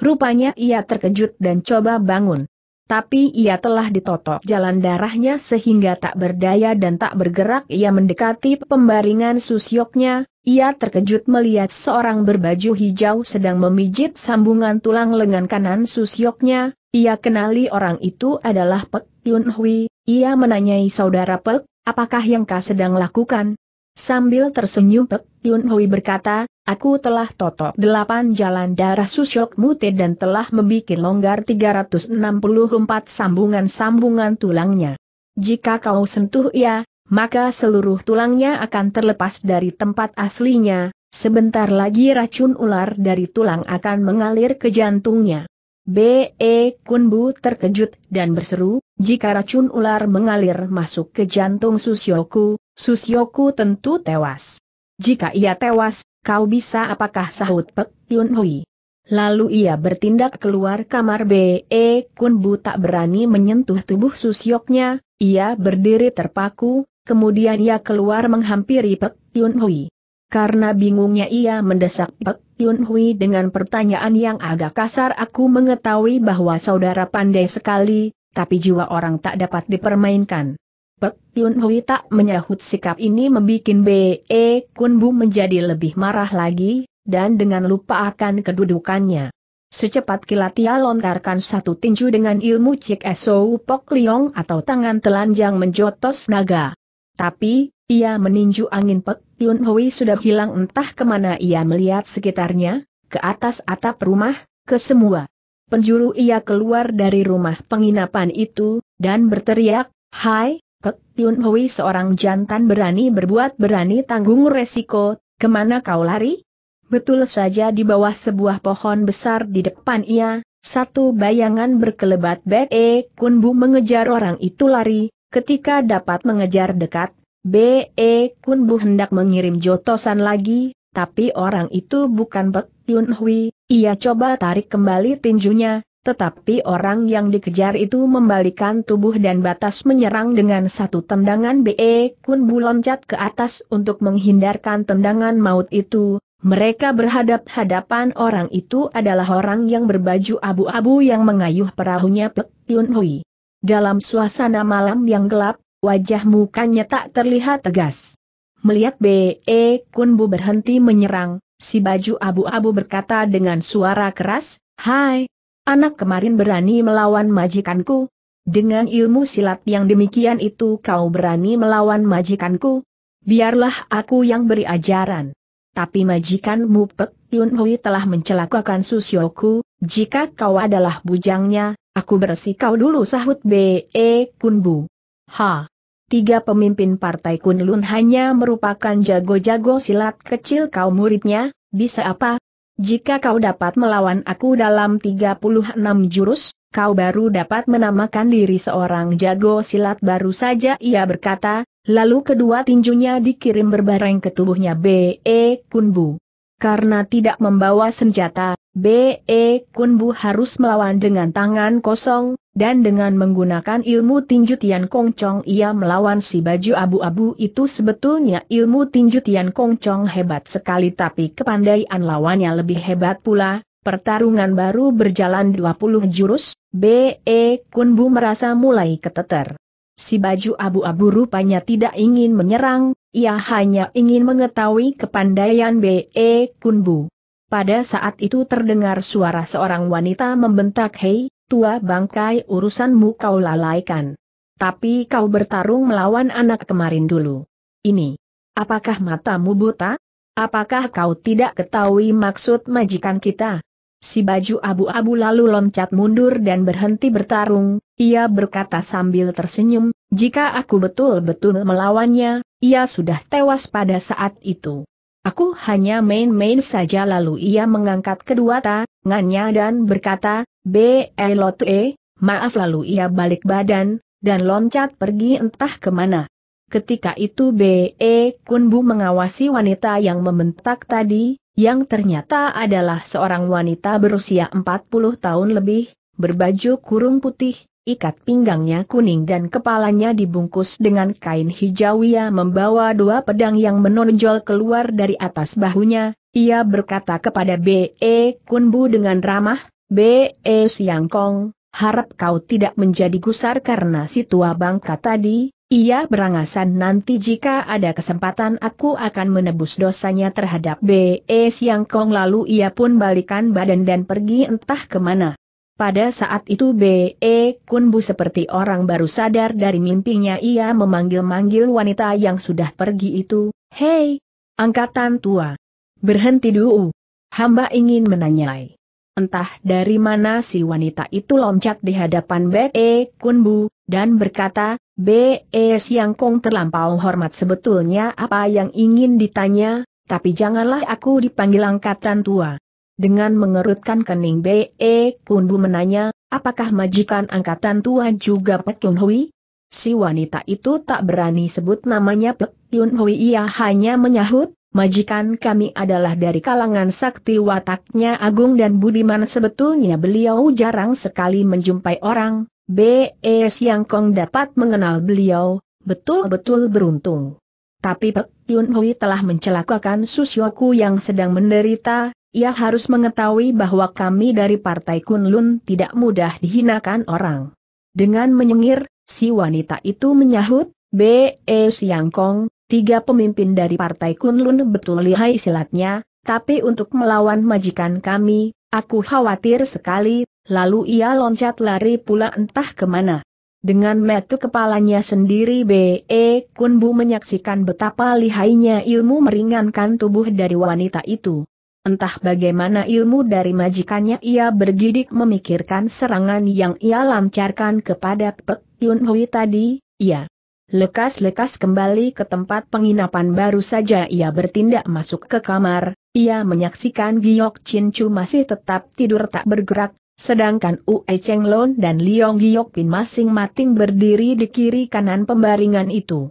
Rupanya ia terkejut dan coba bangun tapi ia telah ditotok jalan darahnya sehingga tak berdaya dan tak bergerak ia mendekati pembaringan susyoknya, ia terkejut melihat seorang berbaju hijau sedang memijit sambungan tulang lengan kanan susyoknya, ia kenali orang itu adalah Pek Yun Hui, ia menanyai saudara Pek, apakah yang kau sedang lakukan, Sambil tersenyum Pek Yun Hui berkata, aku telah totok delapan jalan darah susyok mute dan telah membuat longgar 364 sambungan-sambungan tulangnya. Jika kau sentuh ia, maka seluruh tulangnya akan terlepas dari tempat aslinya, sebentar lagi racun ular dari tulang akan mengalir ke jantungnya. B.E. Kunbu terkejut dan berseru, jika racun ular mengalir masuk ke jantung Susyoku, Susyoku tentu tewas. Jika ia tewas, kau bisa apakah sahut Pek Yun Hui? Lalu ia bertindak keluar kamar B.E. Kunbu tak berani menyentuh tubuh Susyoknya, ia berdiri terpaku, kemudian ia keluar menghampiri Pek Yun Hui. Karena bingungnya ia mendesak Pek Yun Hui dengan pertanyaan yang agak kasar aku mengetahui bahwa saudara pandai sekali, tapi jiwa orang tak dapat dipermainkan. Pek Yun Hui tak menyahut sikap ini membuat B.E. Kun Bu menjadi lebih marah lagi, dan dengan lupa akan kedudukannya. Secepat kilat ia lontarkan satu tinju dengan ilmu Cik Esou Pok Liong atau tangan telanjang menjotos naga. Tapi, ia meninju angin Pek Yun Hui sudah hilang entah kemana ia melihat sekitarnya, ke atas atap rumah, ke semua. Penjuru ia keluar dari rumah penginapan itu, dan berteriak, Hai, Pek Yun Hui seorang jantan berani berbuat berani tanggung resiko, kemana kau lari? Betul saja di bawah sebuah pohon besar di depan ia, satu bayangan berkelebat Bek E eh, Kunbu mengejar orang itu lari, ketika dapat mengejar dekat, B.E. Kun bu hendak mengirim jotosan lagi, tapi orang itu bukan Pek Yun Hui, ia coba tarik kembali tinjunya, tetapi orang yang dikejar itu membalikan tubuh dan batas menyerang dengan satu tendangan B.E. Kun loncat ke atas untuk menghindarkan tendangan maut itu, mereka berhadap-hadapan orang itu adalah orang yang berbaju abu-abu yang mengayuh perahunya Pek Yun Hui. Dalam suasana malam yang gelap, Wajah mukanya tak terlihat tegas. Melihat B.E. Kunbu berhenti menyerang, si baju abu-abu berkata dengan suara keras, Hai, anak kemarin berani melawan majikanku. Dengan ilmu silat yang demikian itu kau berani melawan majikanku. Biarlah aku yang beri ajaran. Tapi majikanmu Pek Yun Hui telah mencelakakan Susyoku, jika kau adalah bujangnya, aku bersih kau dulu sahut B.E. Kunbu. Ha! Tiga pemimpin partai Kunlun hanya merupakan jago-jago silat kecil kau muridnya, bisa apa? Jika kau dapat melawan aku dalam 36 jurus, kau baru dapat menamakan diri seorang jago silat baru saja ia berkata, lalu kedua tinjunya dikirim berbareng ke tubuhnya B.E. E Kunbu. Karena tidak membawa senjata, B.E. Kunbu harus melawan dengan tangan kosong, dan dengan menggunakan ilmu tinju Tian Kongcong ia melawan si baju abu-abu itu sebetulnya ilmu tinju Tian Kongcong hebat sekali tapi kepandaian lawannya lebih hebat pula, pertarungan baru berjalan 20 jurus, B.E. Kunbu merasa mulai keteter. Si baju abu-abu rupanya tidak ingin menyerang, ia hanya ingin mengetahui kepandaian B.E. Kunbu. Pada saat itu terdengar suara seorang wanita membentak Hei, tua bangkai urusanmu kau lalaikan. Tapi kau bertarung melawan anak kemarin dulu. Ini. Apakah matamu buta? Apakah kau tidak ketahui maksud majikan kita? Si baju abu-abu lalu loncat mundur dan berhenti bertarung, ia berkata sambil tersenyum, jika aku betul-betul melawannya, ia sudah tewas pada saat itu. Aku hanya main-main saja lalu ia mengangkat kedua tangannya dan berkata, B.E.L.O.T.E., eh, maaf lalu ia balik badan, dan loncat pergi entah kemana. Ketika itu B.E. Kunbu mengawasi wanita yang membentak tadi, yang ternyata adalah seorang wanita berusia 40 tahun lebih, berbaju kurung putih, ikat pinggangnya kuning dan kepalanya dibungkus dengan kain hijau ia membawa dua pedang yang menonjol keluar dari atas bahunya, ia berkata kepada B.E. Kunbu dengan ramah, B.E. Siangkong, harap kau tidak menjadi gusar karena si tua bangka tadi, ia berangasan nanti jika ada kesempatan aku akan menebus dosanya terhadap B.E. Siangkong lalu ia pun balikan badan dan pergi entah kemana. Pada saat itu B.E. Kunbu seperti orang baru sadar dari mimpinya ia memanggil-manggil wanita yang sudah pergi itu, Hei, angkatan tua. Berhenti dulu. Hamba ingin menanyai. Entah dari mana si wanita itu loncat di hadapan B.E. Kunbu, dan berkata, B.E. Siang Kong terlampau hormat sebetulnya apa yang ingin ditanya, tapi janganlah aku dipanggil angkatan tua. Dengan mengerutkan kening B.E. Kunbu menanya, apakah majikan angkatan tua juga Pek Yun Hui? Si wanita itu tak berani sebut namanya Pek Yun Hui ia hanya menyahut, majikan kami adalah dari kalangan sakti wataknya agung dan budiman sebetulnya beliau jarang sekali menjumpai orang, B.E. Siang Kong dapat mengenal beliau, betul-betul beruntung. Tapi Pek Yun Hui telah mencelakakan Susyoku yang sedang menderita, ia harus mengetahui bahwa kami dari Partai Kunlun tidak mudah dihinakan orang. Dengan menyengir, si wanita itu menyahut, B.E. Siangkong, tiga pemimpin dari Partai Kunlun betul lihai silatnya, tapi untuk melawan majikan kami, aku khawatir sekali, lalu ia loncat lari pula entah kemana. Dengan metu kepalanya sendiri B.E. Kunbu menyaksikan betapa lihainya ilmu meringankan tubuh dari wanita itu. Entah bagaimana ilmu dari majikannya ia bergidik memikirkan serangan yang ia lancarkan kepada Pek Yun Hui tadi, ia lekas-lekas kembali ke tempat penginapan baru saja ia bertindak masuk ke kamar, ia menyaksikan Giok Chin Chu masih tetap tidur tak bergerak, sedangkan Ue Cheng Lon dan Liong Giok Pin masing-masing berdiri di kiri kanan pembaringan itu.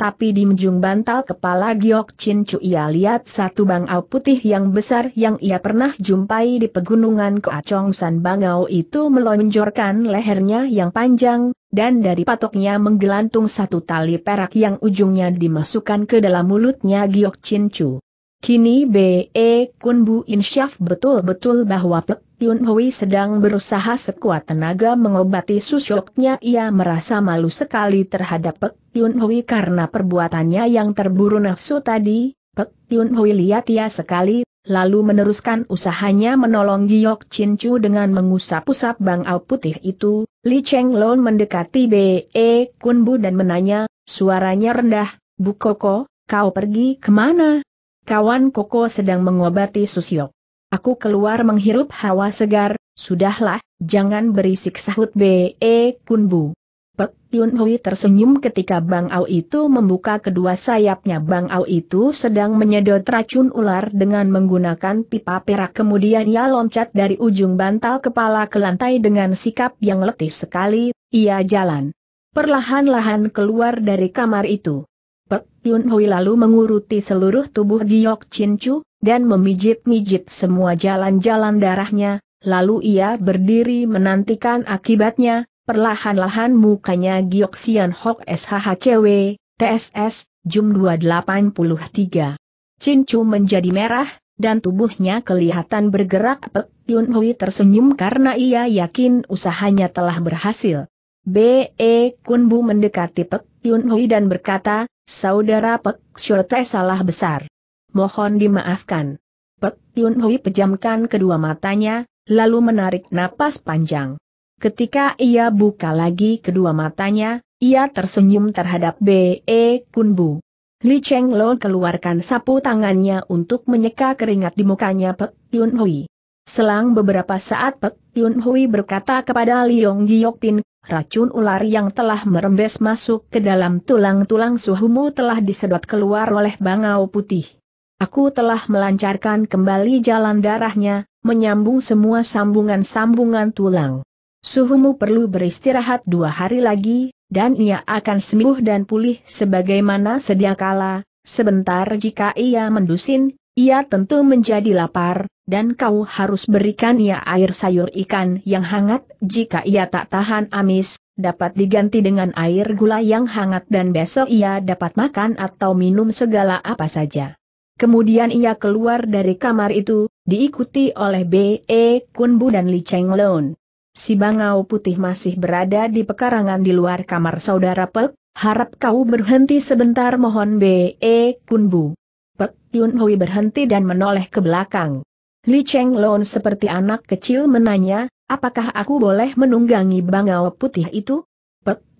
Tapi di menjung bantal kepala Giok Chin Chu ia lihat satu bangau putih yang besar yang ia pernah jumpai di pegunungan Koacong San bangau itu melonjorkan lehernya yang panjang, dan dari patoknya menggelantung satu tali perak yang ujungnya dimasukkan ke dalam mulutnya Giok Chin Chu. Kini B.E. Kun Bu Insyaf betul-betul bahwa Pek Yun Hui sedang berusaha sekuat tenaga mengobati susyoknya ia merasa malu sekali terhadap Pek Yun Hui karena perbuatannya yang terburu nafsu tadi, Pek Yun Hui lihat ia sekali, lalu meneruskan usahanya menolong Giok Chin Chu dengan mengusap-usap bangau putih itu, Li Cheng Lon mendekati B.E. E Kun Bu dan menanya, suaranya rendah, Bu Koko, kau pergi kemana? Kawan Koko sedang mengobati Susyok. Aku keluar menghirup hawa segar, sudahlah, jangan berisik sahut B.E. E, Kunbu. Pek Yun Hui tersenyum ketika Bang Au itu membuka kedua sayapnya. Bang Au itu sedang menyedot racun ular dengan menggunakan pipa perak. Kemudian ia loncat dari ujung bantal kepala ke lantai dengan sikap yang letih sekali, ia jalan. Perlahan-lahan keluar dari kamar itu. Pek Yun Hui lalu menguruti seluruh tubuh Giok Chin Chu, dan memijit-mijit semua jalan-jalan darahnya, lalu ia berdiri menantikan akibatnya, perlahan-lahan mukanya Giok Sian Hok SHHCW, TSS, Jum 283. Cincu menjadi merah, dan tubuhnya kelihatan bergerak Pek Yun Hui tersenyum karena ia yakin usahanya telah berhasil. B.E. Kunbu mendekati Pek Yun Hui dan berkata, Saudara Pek Shorte salah besar mohon dimaafkan. Pek Yun Hui pejamkan kedua matanya, lalu menarik napas panjang. Ketika ia buka lagi kedua matanya, ia tersenyum terhadap B.E. Kunbu. Li Cheng Lo keluarkan sapu tangannya untuk menyeka keringat di mukanya Pek Yun Hui. Selang beberapa saat Pek Yun Hui berkata kepada Liong Pin, racun ular yang telah merembes masuk ke dalam tulang-tulang suhumu telah disedot keluar oleh bangau putih. Aku telah melancarkan kembali jalan darahnya, menyambung semua sambungan-sambungan tulang. Suhumu perlu beristirahat dua hari lagi, dan ia akan sembuh dan pulih sebagaimana sediakala. Sebentar jika ia mendusin, ia tentu menjadi lapar, dan kau harus berikan ia air sayur ikan yang hangat jika ia tak tahan amis, dapat diganti dengan air gula yang hangat dan besok ia dapat makan atau minum segala apa saja. Kemudian ia keluar dari kamar itu, diikuti oleh B.E. E, Kunbu dan Li Cheng Lon. Si bangau putih masih berada di pekarangan di luar kamar saudara Pek, harap kau berhenti sebentar mohon B.E. E, Kunbu. Pek Yun Hui berhenti dan menoleh ke belakang. Li Cheng Lon seperti anak kecil menanya, apakah aku boleh menunggangi bangau putih itu?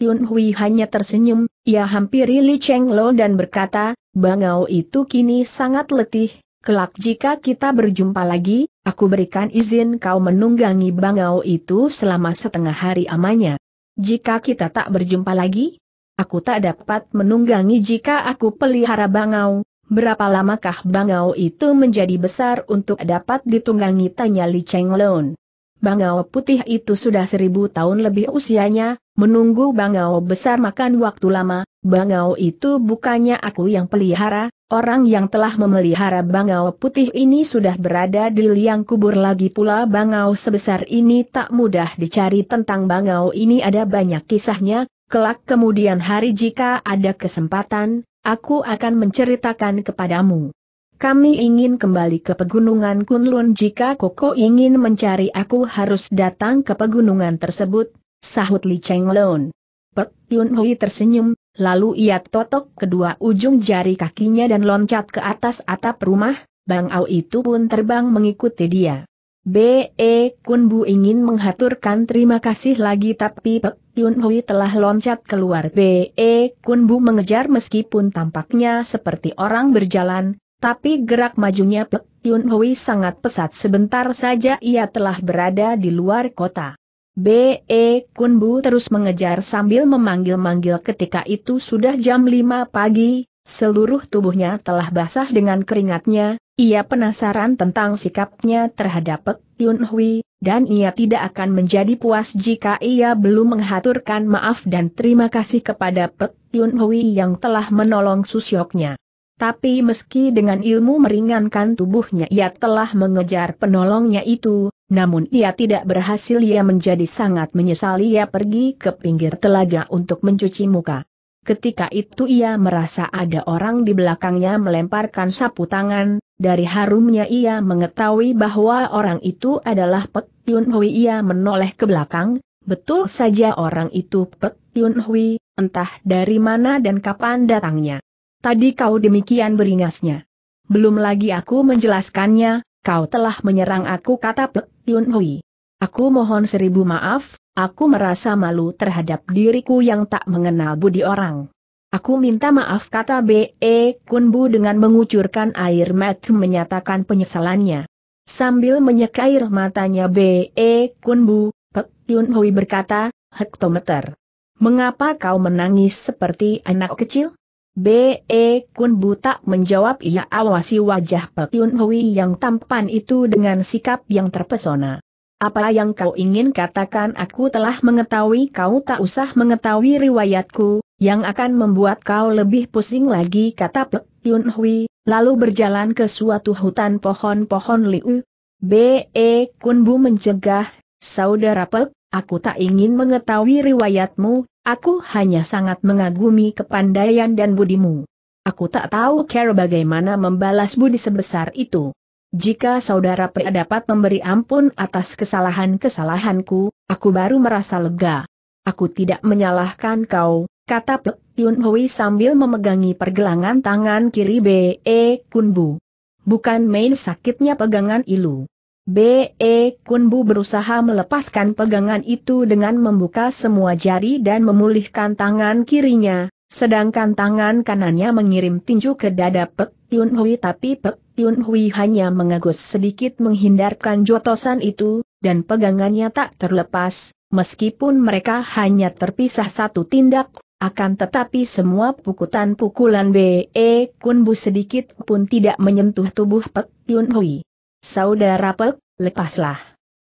Yun Hui hanya tersenyum, ia hampiri Li Cheng Lo dan berkata, Bangau itu kini sangat letih, kelak jika kita berjumpa lagi, aku berikan izin kau menunggangi Bangau itu selama setengah hari amanya. Jika kita tak berjumpa lagi, aku tak dapat menunggangi jika aku pelihara Bangau. Berapa lamakah Bangau itu menjadi besar untuk dapat ditunggangi tanya Li Cheng Lo? bangau putih itu sudah seribu tahun lebih usianya, menunggu bangau besar makan waktu lama, bangau itu bukannya aku yang pelihara, orang yang telah memelihara bangau putih ini sudah berada di liang kubur lagi pula bangau sebesar ini tak mudah dicari tentang bangau ini ada banyak kisahnya, kelak kemudian hari jika ada kesempatan, aku akan menceritakan kepadamu. Kami ingin kembali ke pegunungan Kunlun jika Koko ingin mencari aku harus datang ke pegunungan tersebut, sahut Li Cheng Lon. Pek Yun Hui tersenyum, lalu ia totok kedua ujung jari kakinya dan loncat ke atas atap rumah, Bang Au itu pun terbang mengikuti dia. B.E. Kun Bu ingin menghaturkan terima kasih lagi tapi Pek Yun Hui telah loncat keluar. B.E. Kun Bu mengejar meskipun tampaknya seperti orang berjalan, tapi gerak majunya Pek Yun Hui sangat pesat sebentar saja ia telah berada di luar kota. B.E. Kunbu terus mengejar sambil memanggil-manggil ketika itu sudah jam 5 pagi, seluruh tubuhnya telah basah dengan keringatnya, ia penasaran tentang sikapnya terhadap Pek Yun Hui, dan ia tidak akan menjadi puas jika ia belum menghaturkan maaf dan terima kasih kepada Pek Yun Hui yang telah menolong susyoknya. Tapi meski dengan ilmu meringankan tubuhnya ia telah mengejar penolongnya itu, namun ia tidak berhasil ia menjadi sangat menyesali ia pergi ke pinggir telaga untuk mencuci muka. Ketika itu ia merasa ada orang di belakangnya melemparkan sapu tangan, dari harumnya ia mengetahui bahwa orang itu adalah Pek Yun Hui ia menoleh ke belakang, betul saja orang itu Pek Yun Hui, entah dari mana dan kapan datangnya. Tadi kau demikian beringasnya. Belum lagi aku menjelaskannya, kau telah menyerang aku kata Pek Yun Hui. Aku mohon seribu maaf, aku merasa malu terhadap diriku yang tak mengenal budi orang. Aku minta maaf kata B.E. E Kunbu dengan mengucurkan air mata menyatakan penyesalannya. Sambil menyeka air matanya B.E. E Kunbu, Pek Yun Hui berkata, hektometer. Mengapa kau menangis seperti anak kecil? B.E. Kun Bu tak menjawab ia awasi wajah Pek Yun Hui yang tampan itu dengan sikap yang terpesona. Apa yang kau ingin katakan aku telah mengetahui kau tak usah mengetahui riwayatku, yang akan membuat kau lebih pusing lagi kata Pek Yun Hui, lalu berjalan ke suatu hutan pohon-pohon liu. B.E. Kun Bu mencegah, saudara Pek, aku tak ingin mengetahui riwayatmu, Aku hanya sangat mengagumi kepandaian dan budimu. Aku tak tahu cara bagaimana membalas budi sebesar itu. Jika saudara pria dapat memberi ampun atas kesalahan-kesalahanku, aku baru merasa lega. Aku tidak menyalahkan kau, kata Pek Yun Hui sambil memegangi pergelangan tangan kiri B.E. Kunbu. Bukan main sakitnya pegangan ilu. B.E. Kunbu berusaha melepaskan pegangan itu dengan membuka semua jari dan memulihkan tangan kirinya, sedangkan tangan kanannya mengirim tinju ke dada Pek Yun Hui tapi Pek Yun Hui hanya mengegus sedikit menghindarkan jotosan itu, dan pegangannya tak terlepas, meskipun mereka hanya terpisah satu tindak, akan tetapi semua pukutan pukulan B.E. Kunbu sedikit pun tidak menyentuh tubuh Pek Yun Hui. Saudara Pek, lepaslah.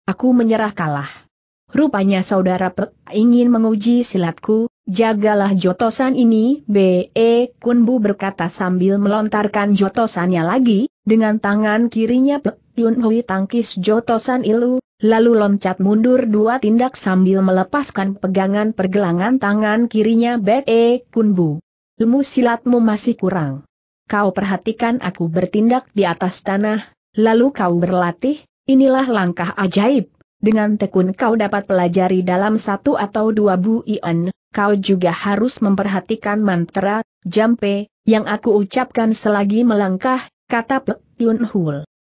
Aku menyerah kalah. Rupanya saudara Pek ingin menguji silatku, jagalah jotosan ini. B.E. Kunbu berkata sambil melontarkan jotosannya lagi, dengan tangan kirinya Pek Yun Hui tangkis jotosan ilu, lalu loncat mundur dua tindak sambil melepaskan pegangan pergelangan tangan kirinya B.E. Kunbu. Ilmu silatmu masih kurang. Kau perhatikan aku bertindak di atas tanah, Lalu kau berlatih, inilah langkah ajaib. Dengan tekun kau dapat pelajari dalam satu atau dua buian, kau juga harus memperhatikan mantra, jampe, yang aku ucapkan selagi melangkah, kata Pek Yun Hul.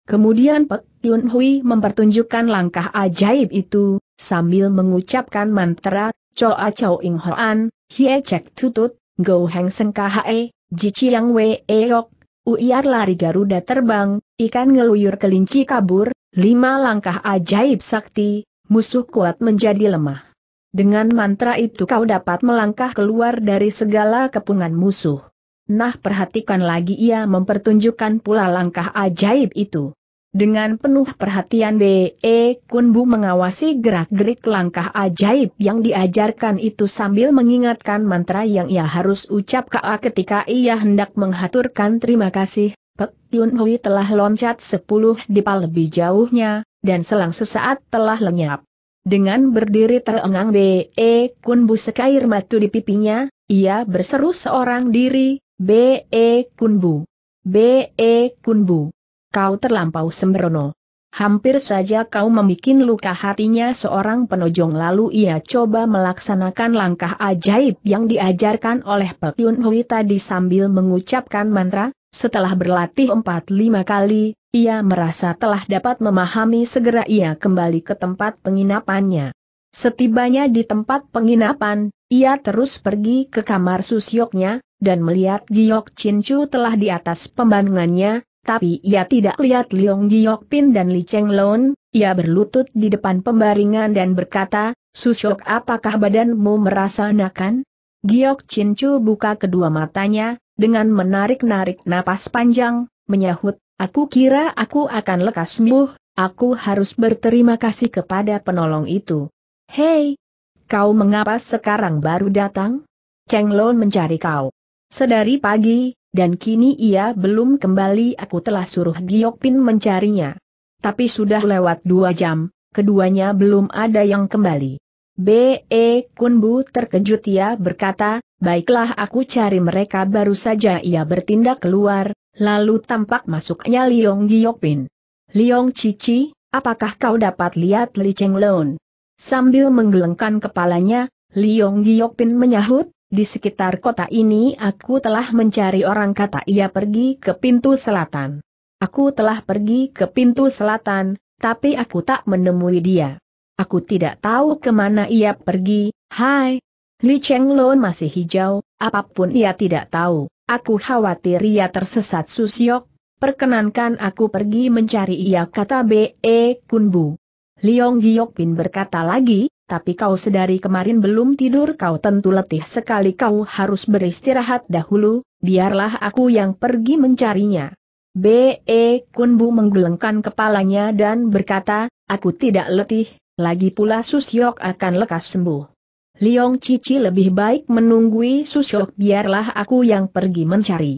Kemudian Pek Yun Hui mempertunjukkan langkah ajaib itu, sambil mengucapkan mantra, Choa Chow Ing Hoan, Hie Cek Tutut, Go Heng Seng E, Ji Chiang Wei Eok, Uiar lari Garuda terbang, ikan ngeluyur kelinci kabur, lima langkah ajaib sakti, musuh kuat menjadi lemah. Dengan mantra itu kau dapat melangkah keluar dari segala kepungan musuh. Nah perhatikan lagi ia mempertunjukkan pula langkah ajaib itu. Dengan penuh perhatian B.E. E Kunbu mengawasi gerak-gerik langkah ajaib yang diajarkan itu sambil mengingatkan mantra yang ia harus ucap A ketika ia hendak menghaturkan terima kasih. Pek Yun Hui telah loncat sepuluh dipal lebih jauhnya, dan selang sesaat telah lenyap. Dengan berdiri terengang B.E. E Kunbu sekair matu di pipinya, ia berseru seorang diri, B.E. E Kunbu. B.E. Kunbu kau terlampau sembrono. Hampir saja kau membuat luka hatinya seorang penojong lalu ia coba melaksanakan langkah ajaib yang diajarkan oleh Pek Yun Hui tadi sambil mengucapkan mantra, setelah berlatih 4-5 kali, ia merasa telah dapat memahami segera ia kembali ke tempat penginapannya. Setibanya di tempat penginapan, ia terus pergi ke kamar susyoknya, dan melihat Giok Chin Chu telah di atas pembangunannya, tapi ia tidak lihat Liong Pin dan Li Cheng Lon, ia berlutut di depan pembaringan dan berkata, Susyok apakah badanmu merasa nakan? Giok Chu buka kedua matanya, dengan menarik-narik napas panjang, menyahut, aku kira aku akan lekas sembuh, aku harus berterima kasih kepada penolong itu. Hei! Kau mengapa sekarang baru datang? Cheng Lon mencari kau. Sedari pagi, dan kini ia belum kembali aku telah suruh Giokpin mencarinya. Tapi sudah lewat dua jam, keduanya belum ada yang kembali. B.E. Kunbu terkejut ia berkata, baiklah aku cari mereka baru saja ia bertindak keluar, lalu tampak masuknya Liong Giokpin. Liong Cici, apakah kau dapat lihat Li Cheng Leon? Sambil menggelengkan kepalanya, Liong Giokpin menyahut, di sekitar kota ini aku telah mencari orang kata ia pergi ke pintu selatan. Aku telah pergi ke pintu selatan, tapi aku tak menemui dia. Aku tidak tahu kemana ia pergi, hai. Li Cheng Lon masih hijau, apapun ia tidak tahu. Aku khawatir ia tersesat susyok, perkenankan aku pergi mencari ia kata B.E. Kunbu. Liong Giok Pin berkata lagi, tapi kau sedari kemarin belum tidur kau tentu letih sekali kau harus beristirahat dahulu, biarlah aku yang pergi mencarinya. B.E. Kunbu menggelengkan kepalanya dan berkata, aku tidak letih, lagi pula Susyok akan lekas sembuh. Liong Cici lebih baik menunggui Susyok biarlah aku yang pergi mencari.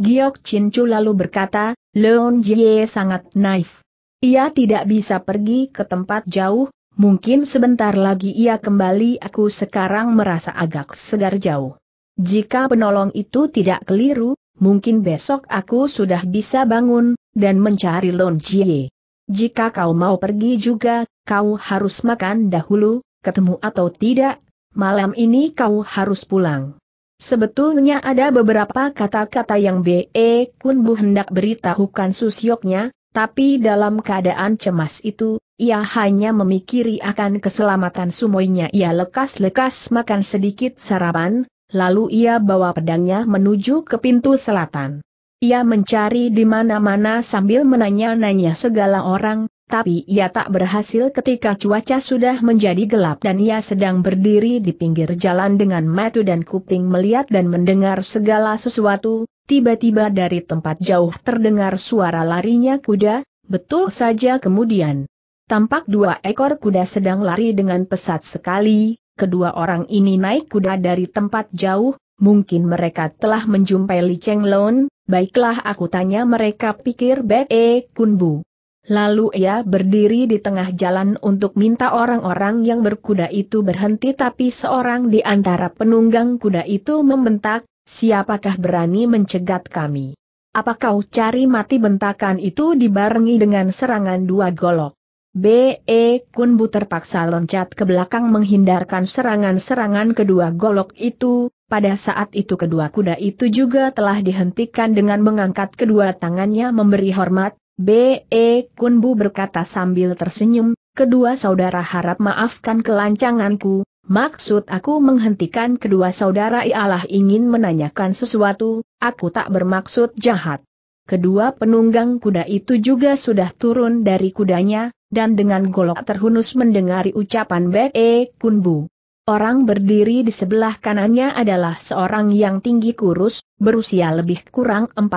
Giok Cincu lalu berkata, Leon Jie sangat naif. Ia tidak bisa pergi ke tempat jauh, Mungkin sebentar lagi ia kembali aku sekarang merasa agak segar jauh. Jika penolong itu tidak keliru, mungkin besok aku sudah bisa bangun, dan mencari Lon Jie. Jika kau mau pergi juga, kau harus makan dahulu, ketemu atau tidak, malam ini kau harus pulang. Sebetulnya ada beberapa kata-kata yang B.E. Kun bu hendak beritahukan susyoknya, tapi dalam keadaan cemas itu, ia hanya memikiri akan keselamatan sumoinya. Ia lekas-lekas makan sedikit sarapan, lalu ia bawa pedangnya menuju ke pintu selatan. Ia mencari di mana-mana sambil menanya-nanya segala orang, tapi ia tak berhasil ketika cuaca sudah menjadi gelap dan ia sedang berdiri di pinggir jalan dengan mata dan kuping melihat dan mendengar segala sesuatu, tiba-tiba dari tempat jauh terdengar suara larinya kuda, betul saja kemudian. Tampak dua ekor kuda sedang lari dengan pesat sekali, kedua orang ini naik kuda dari tempat jauh, mungkin mereka telah menjumpai Li Cheng Lon, baiklah aku tanya mereka pikir Bek E Kun Bu. Lalu ia berdiri di tengah jalan untuk minta orang-orang yang berkuda itu berhenti tapi seorang di antara penunggang kuda itu membentak, siapakah berani mencegat kami? Apa kau cari mati bentakan itu dibarengi dengan serangan dua golok? B.E. Kunbu terpaksa loncat ke belakang menghindarkan serangan-serangan kedua golok itu, pada saat itu kedua kuda itu juga telah dihentikan dengan mengangkat kedua tangannya memberi hormat, B.E. Kunbu berkata sambil tersenyum, kedua saudara harap maafkan kelancanganku, maksud aku menghentikan kedua saudara ialah ingin menanyakan sesuatu, aku tak bermaksud jahat. Kedua penunggang kuda itu juga sudah turun dari kudanya, dan dengan golok terhunus mendengari ucapan B.E. Kunbu. Orang berdiri di sebelah kanannya adalah seorang yang tinggi kurus, berusia lebih kurang 40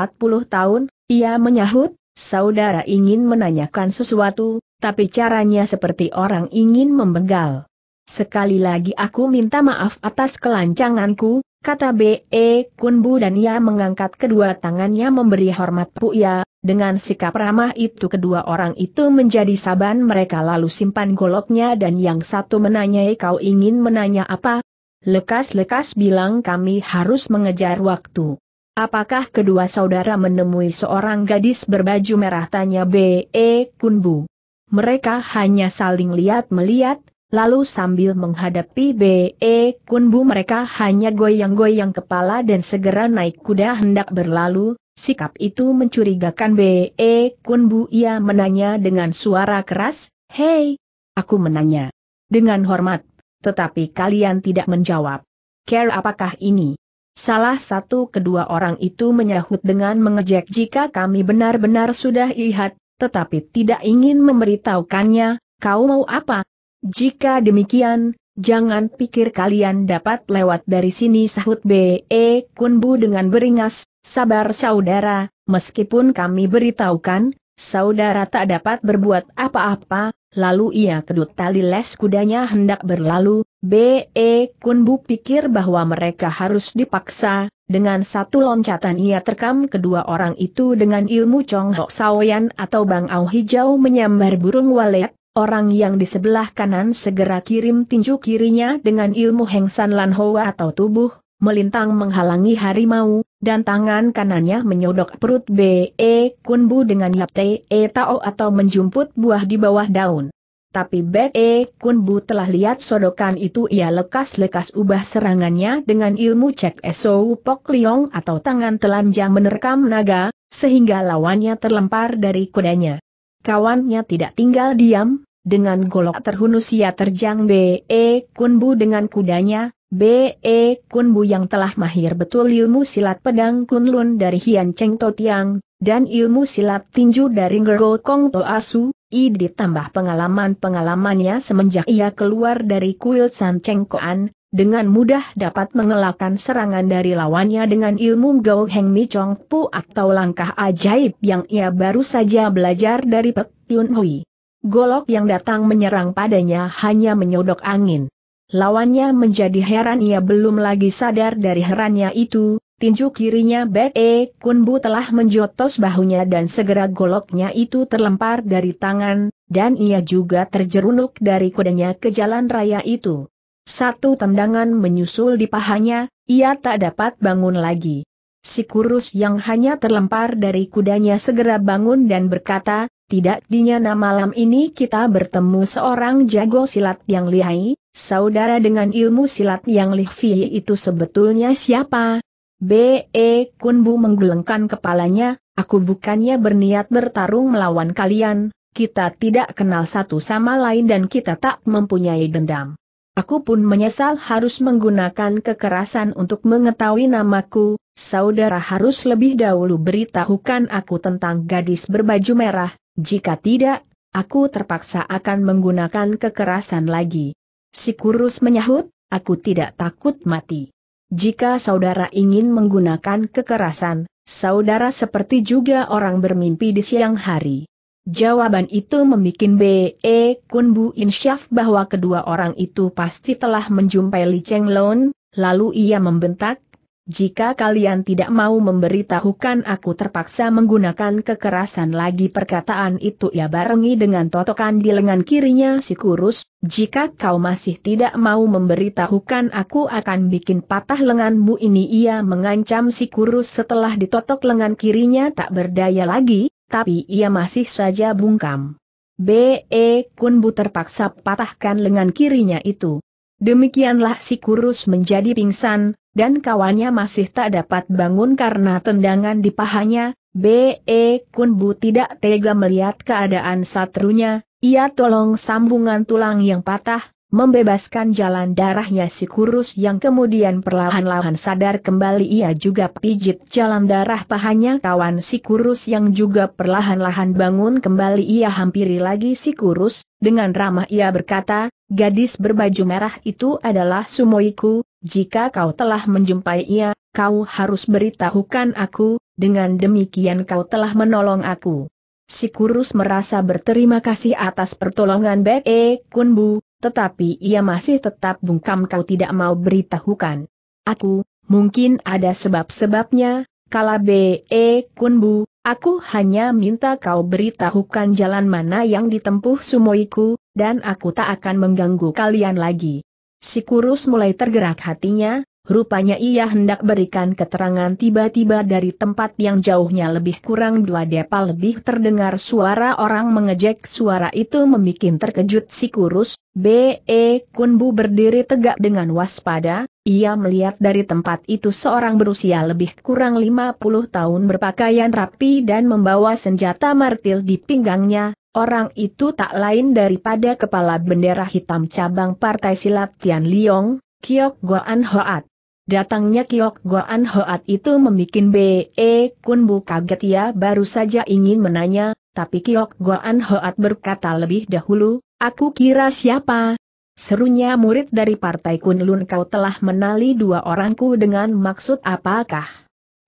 tahun, ia menyahut, Saudara ingin menanyakan sesuatu, tapi caranya seperti orang ingin membegal. Sekali lagi aku minta maaf atas kelancanganku, kata B.E. Kunbu dan ia mengangkat kedua tangannya memberi hormat Puya, dengan sikap ramah itu kedua orang itu menjadi saban mereka lalu simpan goloknya dan yang satu menanyai kau ingin menanya apa? Lekas-lekas bilang kami harus mengejar waktu. Apakah kedua saudara menemui seorang gadis berbaju merah tanya B.E. Kunbu? Mereka hanya saling lihat-melihat, lalu sambil menghadapi B.E. Kunbu mereka hanya goyang-goyang kepala dan segera naik kuda hendak berlalu, sikap itu mencurigakan B.E. Kunbu ia menanya dengan suara keras, Hei, aku menanya. Dengan hormat, tetapi kalian tidak menjawab. Care apakah ini? Salah satu kedua orang itu menyahut dengan mengejek jika kami benar-benar sudah lihat, tetapi tidak ingin memberitahukannya, kau mau apa? Jika demikian, jangan pikir kalian dapat lewat dari sini sahut B.E. Kunbu dengan beringas, sabar saudara, meskipun kami beritahukan, saudara tak dapat berbuat apa-apa, lalu ia kedut tali les kudanya hendak berlalu, B.E. Kunbu pikir bahwa mereka harus dipaksa, dengan satu loncatan ia terkam kedua orang itu dengan ilmu Chong Hok Saoyan atau Bang Au Hijau menyambar burung walet, orang yang di sebelah kanan segera kirim tinju kirinya dengan ilmu Heng San Lan Hoa atau tubuh, melintang menghalangi harimau, dan tangan kanannya menyodok perut B.E. Kunbu dengan Yap Te e Tao atau menjumput buah di bawah daun. Tapi Bek E Bu telah lihat sodokan itu ia lekas-lekas ubah serangannya dengan ilmu cek eso Pok Liong atau tangan telanjang menerkam naga, sehingga lawannya terlempar dari kudanya. Kawannya tidak tinggal diam, dengan golok terhunus ia terjang Be e, Bu dengan kudanya, Be e, Bu yang telah mahir betul ilmu silat pedang Kunlun dari Hian Cheng Totiang, dan ilmu silat tinju dari Ngergo Kong Asu. I ditambah pengalaman-pengalamannya semenjak ia keluar dari kuil San Cheng Koan, dengan mudah dapat mengelakkan serangan dari lawannya dengan ilmu Gao Heng Mi Chong Pu atau langkah ajaib yang ia baru saja belajar dari Pek Yun Hui. Golok yang datang menyerang padanya hanya menyodok angin. Lawannya menjadi heran ia belum lagi sadar dari herannya itu, tinju kirinya Bek E Kunbu telah menjotos bahunya dan segera goloknya itu terlempar dari tangan, dan ia juga terjerunuk dari kudanya ke jalan raya itu. Satu tendangan menyusul di pahanya, ia tak dapat bangun lagi. Si kurus yang hanya terlempar dari kudanya segera bangun dan berkata, tidak dinyana malam ini kita bertemu seorang jago silat yang lihai, saudara dengan ilmu silat yang lihvi itu sebetulnya siapa, B.E. Kunbu menggelengkan kepalanya, aku bukannya berniat bertarung melawan kalian, kita tidak kenal satu sama lain dan kita tak mempunyai dendam. Aku pun menyesal harus menggunakan kekerasan untuk mengetahui namaku, saudara harus lebih dahulu beritahukan aku tentang gadis berbaju merah, jika tidak, aku terpaksa akan menggunakan kekerasan lagi. Si kurus menyahut, aku tidak takut mati. Jika saudara ingin menggunakan kekerasan, saudara seperti juga orang bermimpi di siang hari. Jawaban itu membuat B.E. Kun Bu Insyaf bahwa kedua orang itu pasti telah menjumpai Li Cheng Lon, lalu ia membentak, jika kalian tidak mau memberitahukan aku terpaksa menggunakan kekerasan lagi perkataan itu ia barengi dengan totokan di lengan kirinya si kurus, jika kau masih tidak mau memberitahukan aku akan bikin patah lenganmu ini ia mengancam si kurus setelah ditotok lengan kirinya tak berdaya lagi, tapi ia masih saja bungkam. B.E. Kunbu terpaksa patahkan lengan kirinya itu. Demikianlah si kurus menjadi pingsan, dan kawannya masih tak dapat bangun karena tendangan di pahanya, B.E. Kunbu tidak tega melihat keadaan satrunya, ia tolong sambungan tulang yang patah, membebaskan jalan darahnya si kurus yang kemudian perlahan-lahan sadar kembali ia juga pijit jalan darah pahanya kawan si kurus yang juga perlahan-lahan bangun kembali ia hampiri lagi si kurus, dengan ramah ia berkata, gadis berbaju merah itu adalah sumoiku, jika kau telah menjumpai ia, kau harus beritahukan aku, dengan demikian kau telah menolong aku. Si kurus merasa berterima kasih atas pertolongan Bek Kunbu, tetapi ia masih tetap bungkam kau tidak mau beritahukan. Aku, mungkin ada sebab-sebabnya, Kalau B.E. Kunbu, aku hanya minta kau beritahukan jalan mana yang ditempuh sumoiku, dan aku tak akan mengganggu kalian lagi. Si kurus mulai tergerak hatinya, Rupanya ia hendak berikan keterangan tiba-tiba dari tempat yang jauhnya lebih kurang dua depa lebih terdengar suara orang mengejek suara itu membuat terkejut si kurus. B.E. Kunbu berdiri tegak dengan waspada, ia melihat dari tempat itu seorang berusia lebih kurang 50 tahun berpakaian rapi dan membawa senjata martil di pinggangnya, Orang itu tak lain daripada kepala bendera hitam cabang Partai Silat Tian Liong, Kiok Goan Hoat. Datangnya Kiok Goan Hoat itu membuat B.E. E Kunbu kaget ya. baru saja ingin menanya, tapi Kiok Goan Hoat berkata lebih dahulu, aku kira siapa? Serunya murid dari partai Kunlun kau telah menali dua orangku dengan maksud apakah?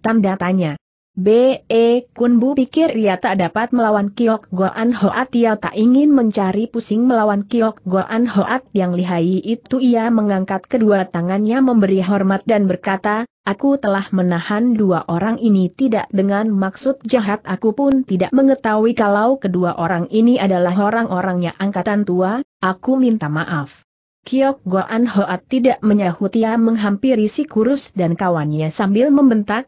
Tanda tanya. B.E. Kunbu pikir ia tak dapat melawan Kiok Goan Hoat ia tak ingin mencari pusing melawan Kiok Goan Hoat yang lihai itu ia mengangkat kedua tangannya memberi hormat dan berkata, aku telah menahan dua orang ini tidak dengan maksud jahat aku pun tidak mengetahui kalau kedua orang ini adalah orang-orangnya angkatan tua, aku minta maaf. Kiok Goan Hoat tidak menyahut ia menghampiri si kurus dan kawannya sambil membentak,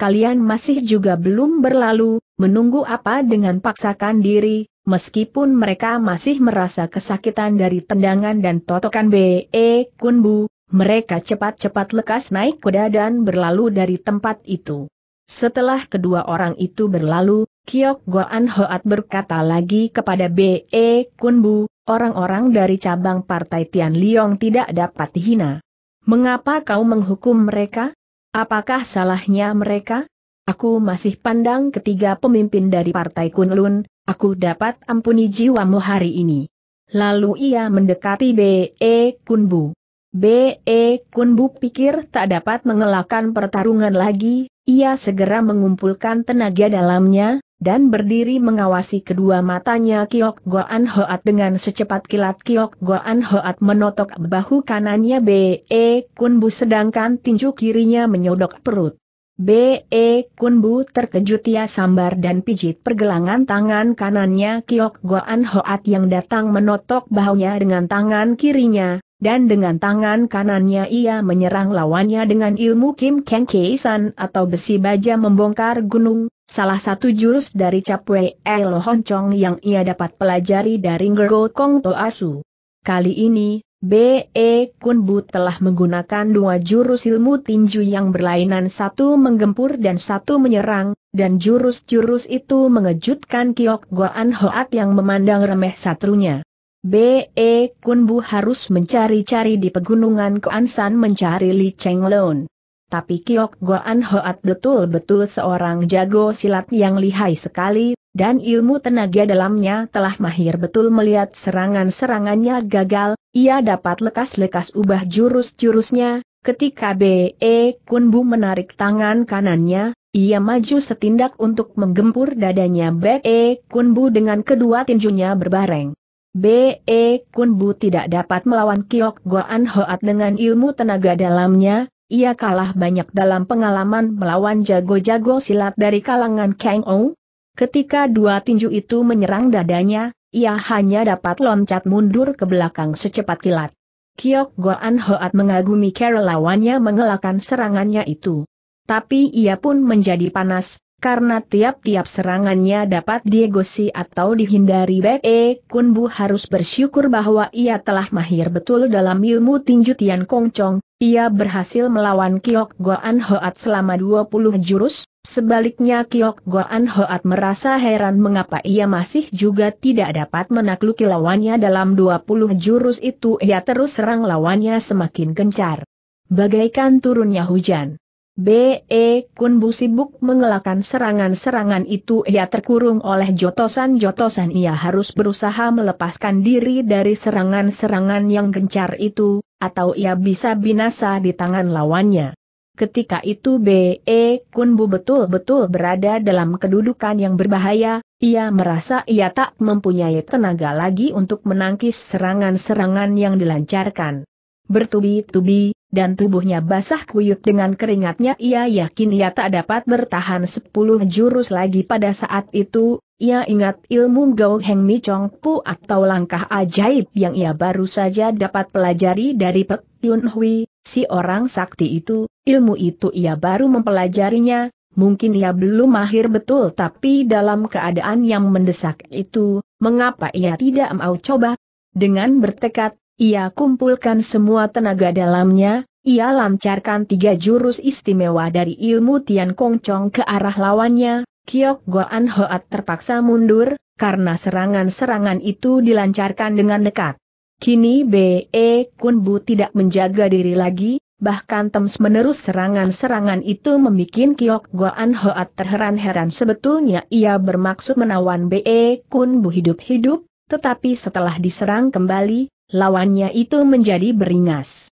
kalian masih juga belum berlalu, menunggu apa dengan paksakan diri, meskipun mereka masih merasa kesakitan dari tendangan dan totokan B.E. Kunbu, mereka cepat-cepat lekas naik kuda dan berlalu dari tempat itu. Setelah kedua orang itu berlalu, Kiok Goan Hoat berkata lagi kepada B.E. Kunbu, orang-orang dari cabang partai Tian Liong tidak dapat dihina. Mengapa kau menghukum mereka? Apakah salahnya mereka? Aku masih pandang ketiga pemimpin dari Partai Kunlun, aku dapat ampuni jiwamu hari ini. Lalu ia mendekati B.E. Kunbu. B.E. Kunbu pikir tak dapat mengelakkan pertarungan lagi, ia segera mengumpulkan tenaga dalamnya, dan berdiri mengawasi kedua matanya Kiok Goan Hoat dengan secepat kilat Kiok Goan Hoat menotok bahu kanannya B.E. E Kunbu sedangkan tinju kirinya menyodok perut. B.E. E Kunbu terkejut ia sambar dan pijit pergelangan tangan kanannya Kiok Goan Hoat yang datang menotok bahunya dengan tangan kirinya, dan dengan tangan kanannya ia menyerang lawannya dengan ilmu Kim Keng Keisan atau besi baja membongkar gunung, salah satu jurus dari Capwe Elo Honcong yang ia dapat pelajari dari Ngergo Kong Toasu. Kali ini, B.E. Kun Bu telah menggunakan dua jurus ilmu tinju yang berlainan satu menggempur dan satu menyerang, dan jurus-jurus itu mengejutkan Kiok Goan Hoat yang memandang remeh satrunya. B.E. Kunbu harus mencari-cari di pegunungan Koansan mencari Li Cheng Loon. Tapi Kiok Goan Hoat betul-betul seorang jago silat yang lihai sekali, dan ilmu tenaga dalamnya telah mahir betul melihat serangan-serangannya gagal, ia dapat lekas-lekas ubah jurus-jurusnya, ketika B.E. Kunbu menarik tangan kanannya, ia maju setindak untuk menggempur dadanya B.E. Kunbu dengan kedua tinjunya berbareng. B.E. Bu tidak dapat melawan Kiok Goan Hoat dengan ilmu tenaga dalamnya, ia kalah banyak dalam pengalaman melawan jago-jago silat dari kalangan Kang Ou. Ketika dua tinju itu menyerang dadanya, ia hanya dapat loncat mundur ke belakang secepat kilat. Kiok Goan Hoat mengagumi kerelawannya mengelakkan serangannya itu. Tapi ia pun menjadi panas, karena tiap-tiap serangannya dapat diegosi atau dihindari baik E Kunbu harus bersyukur bahwa ia telah mahir betul dalam ilmu tinju Tian Kong Chong, ia berhasil melawan Kiok Goan Hoat selama 20 jurus, sebaliknya Kiok Goan Hoat merasa heran mengapa ia masih juga tidak dapat menakluki lawannya dalam 20 jurus itu ia terus serang lawannya semakin gencar. Bagaikan turunnya hujan. B.E. Kunbu sibuk mengelakkan serangan-serangan itu ia terkurung oleh jotosan-jotosan ia harus berusaha melepaskan diri dari serangan-serangan yang gencar itu, atau ia bisa binasa di tangan lawannya. Ketika itu B.E. Kunbu betul-betul berada dalam kedudukan yang berbahaya, ia merasa ia tak mempunyai tenaga lagi untuk menangkis serangan-serangan yang dilancarkan bertubi-tubi, dan tubuhnya basah kuyuk dengan keringatnya ia yakin ia tak dapat bertahan sepuluh jurus lagi pada saat itu, ia ingat ilmu Gao Heng Mi Chong Pu atau langkah ajaib yang ia baru saja dapat pelajari dari Pek Yun Hui, si orang sakti itu, ilmu itu ia baru mempelajarinya, mungkin ia belum mahir betul tapi dalam keadaan yang mendesak itu, mengapa ia tidak mau coba? Dengan bertekad, ia kumpulkan semua tenaga dalamnya, ia lancarkan tiga jurus istimewa dari ilmu Tian Kong Chong ke arah lawannya, Kiok Goan Hoat terpaksa mundur, karena serangan-serangan itu dilancarkan dengan dekat. Kini B.E. E Kun Bu tidak menjaga diri lagi, bahkan tems menerus serangan-serangan itu membuat Kiok Goan Hoat terheran-heran sebetulnya ia bermaksud menawan B.E. E Kun Bu hidup-hidup, tetapi setelah diserang kembali, lawannya itu menjadi beringas.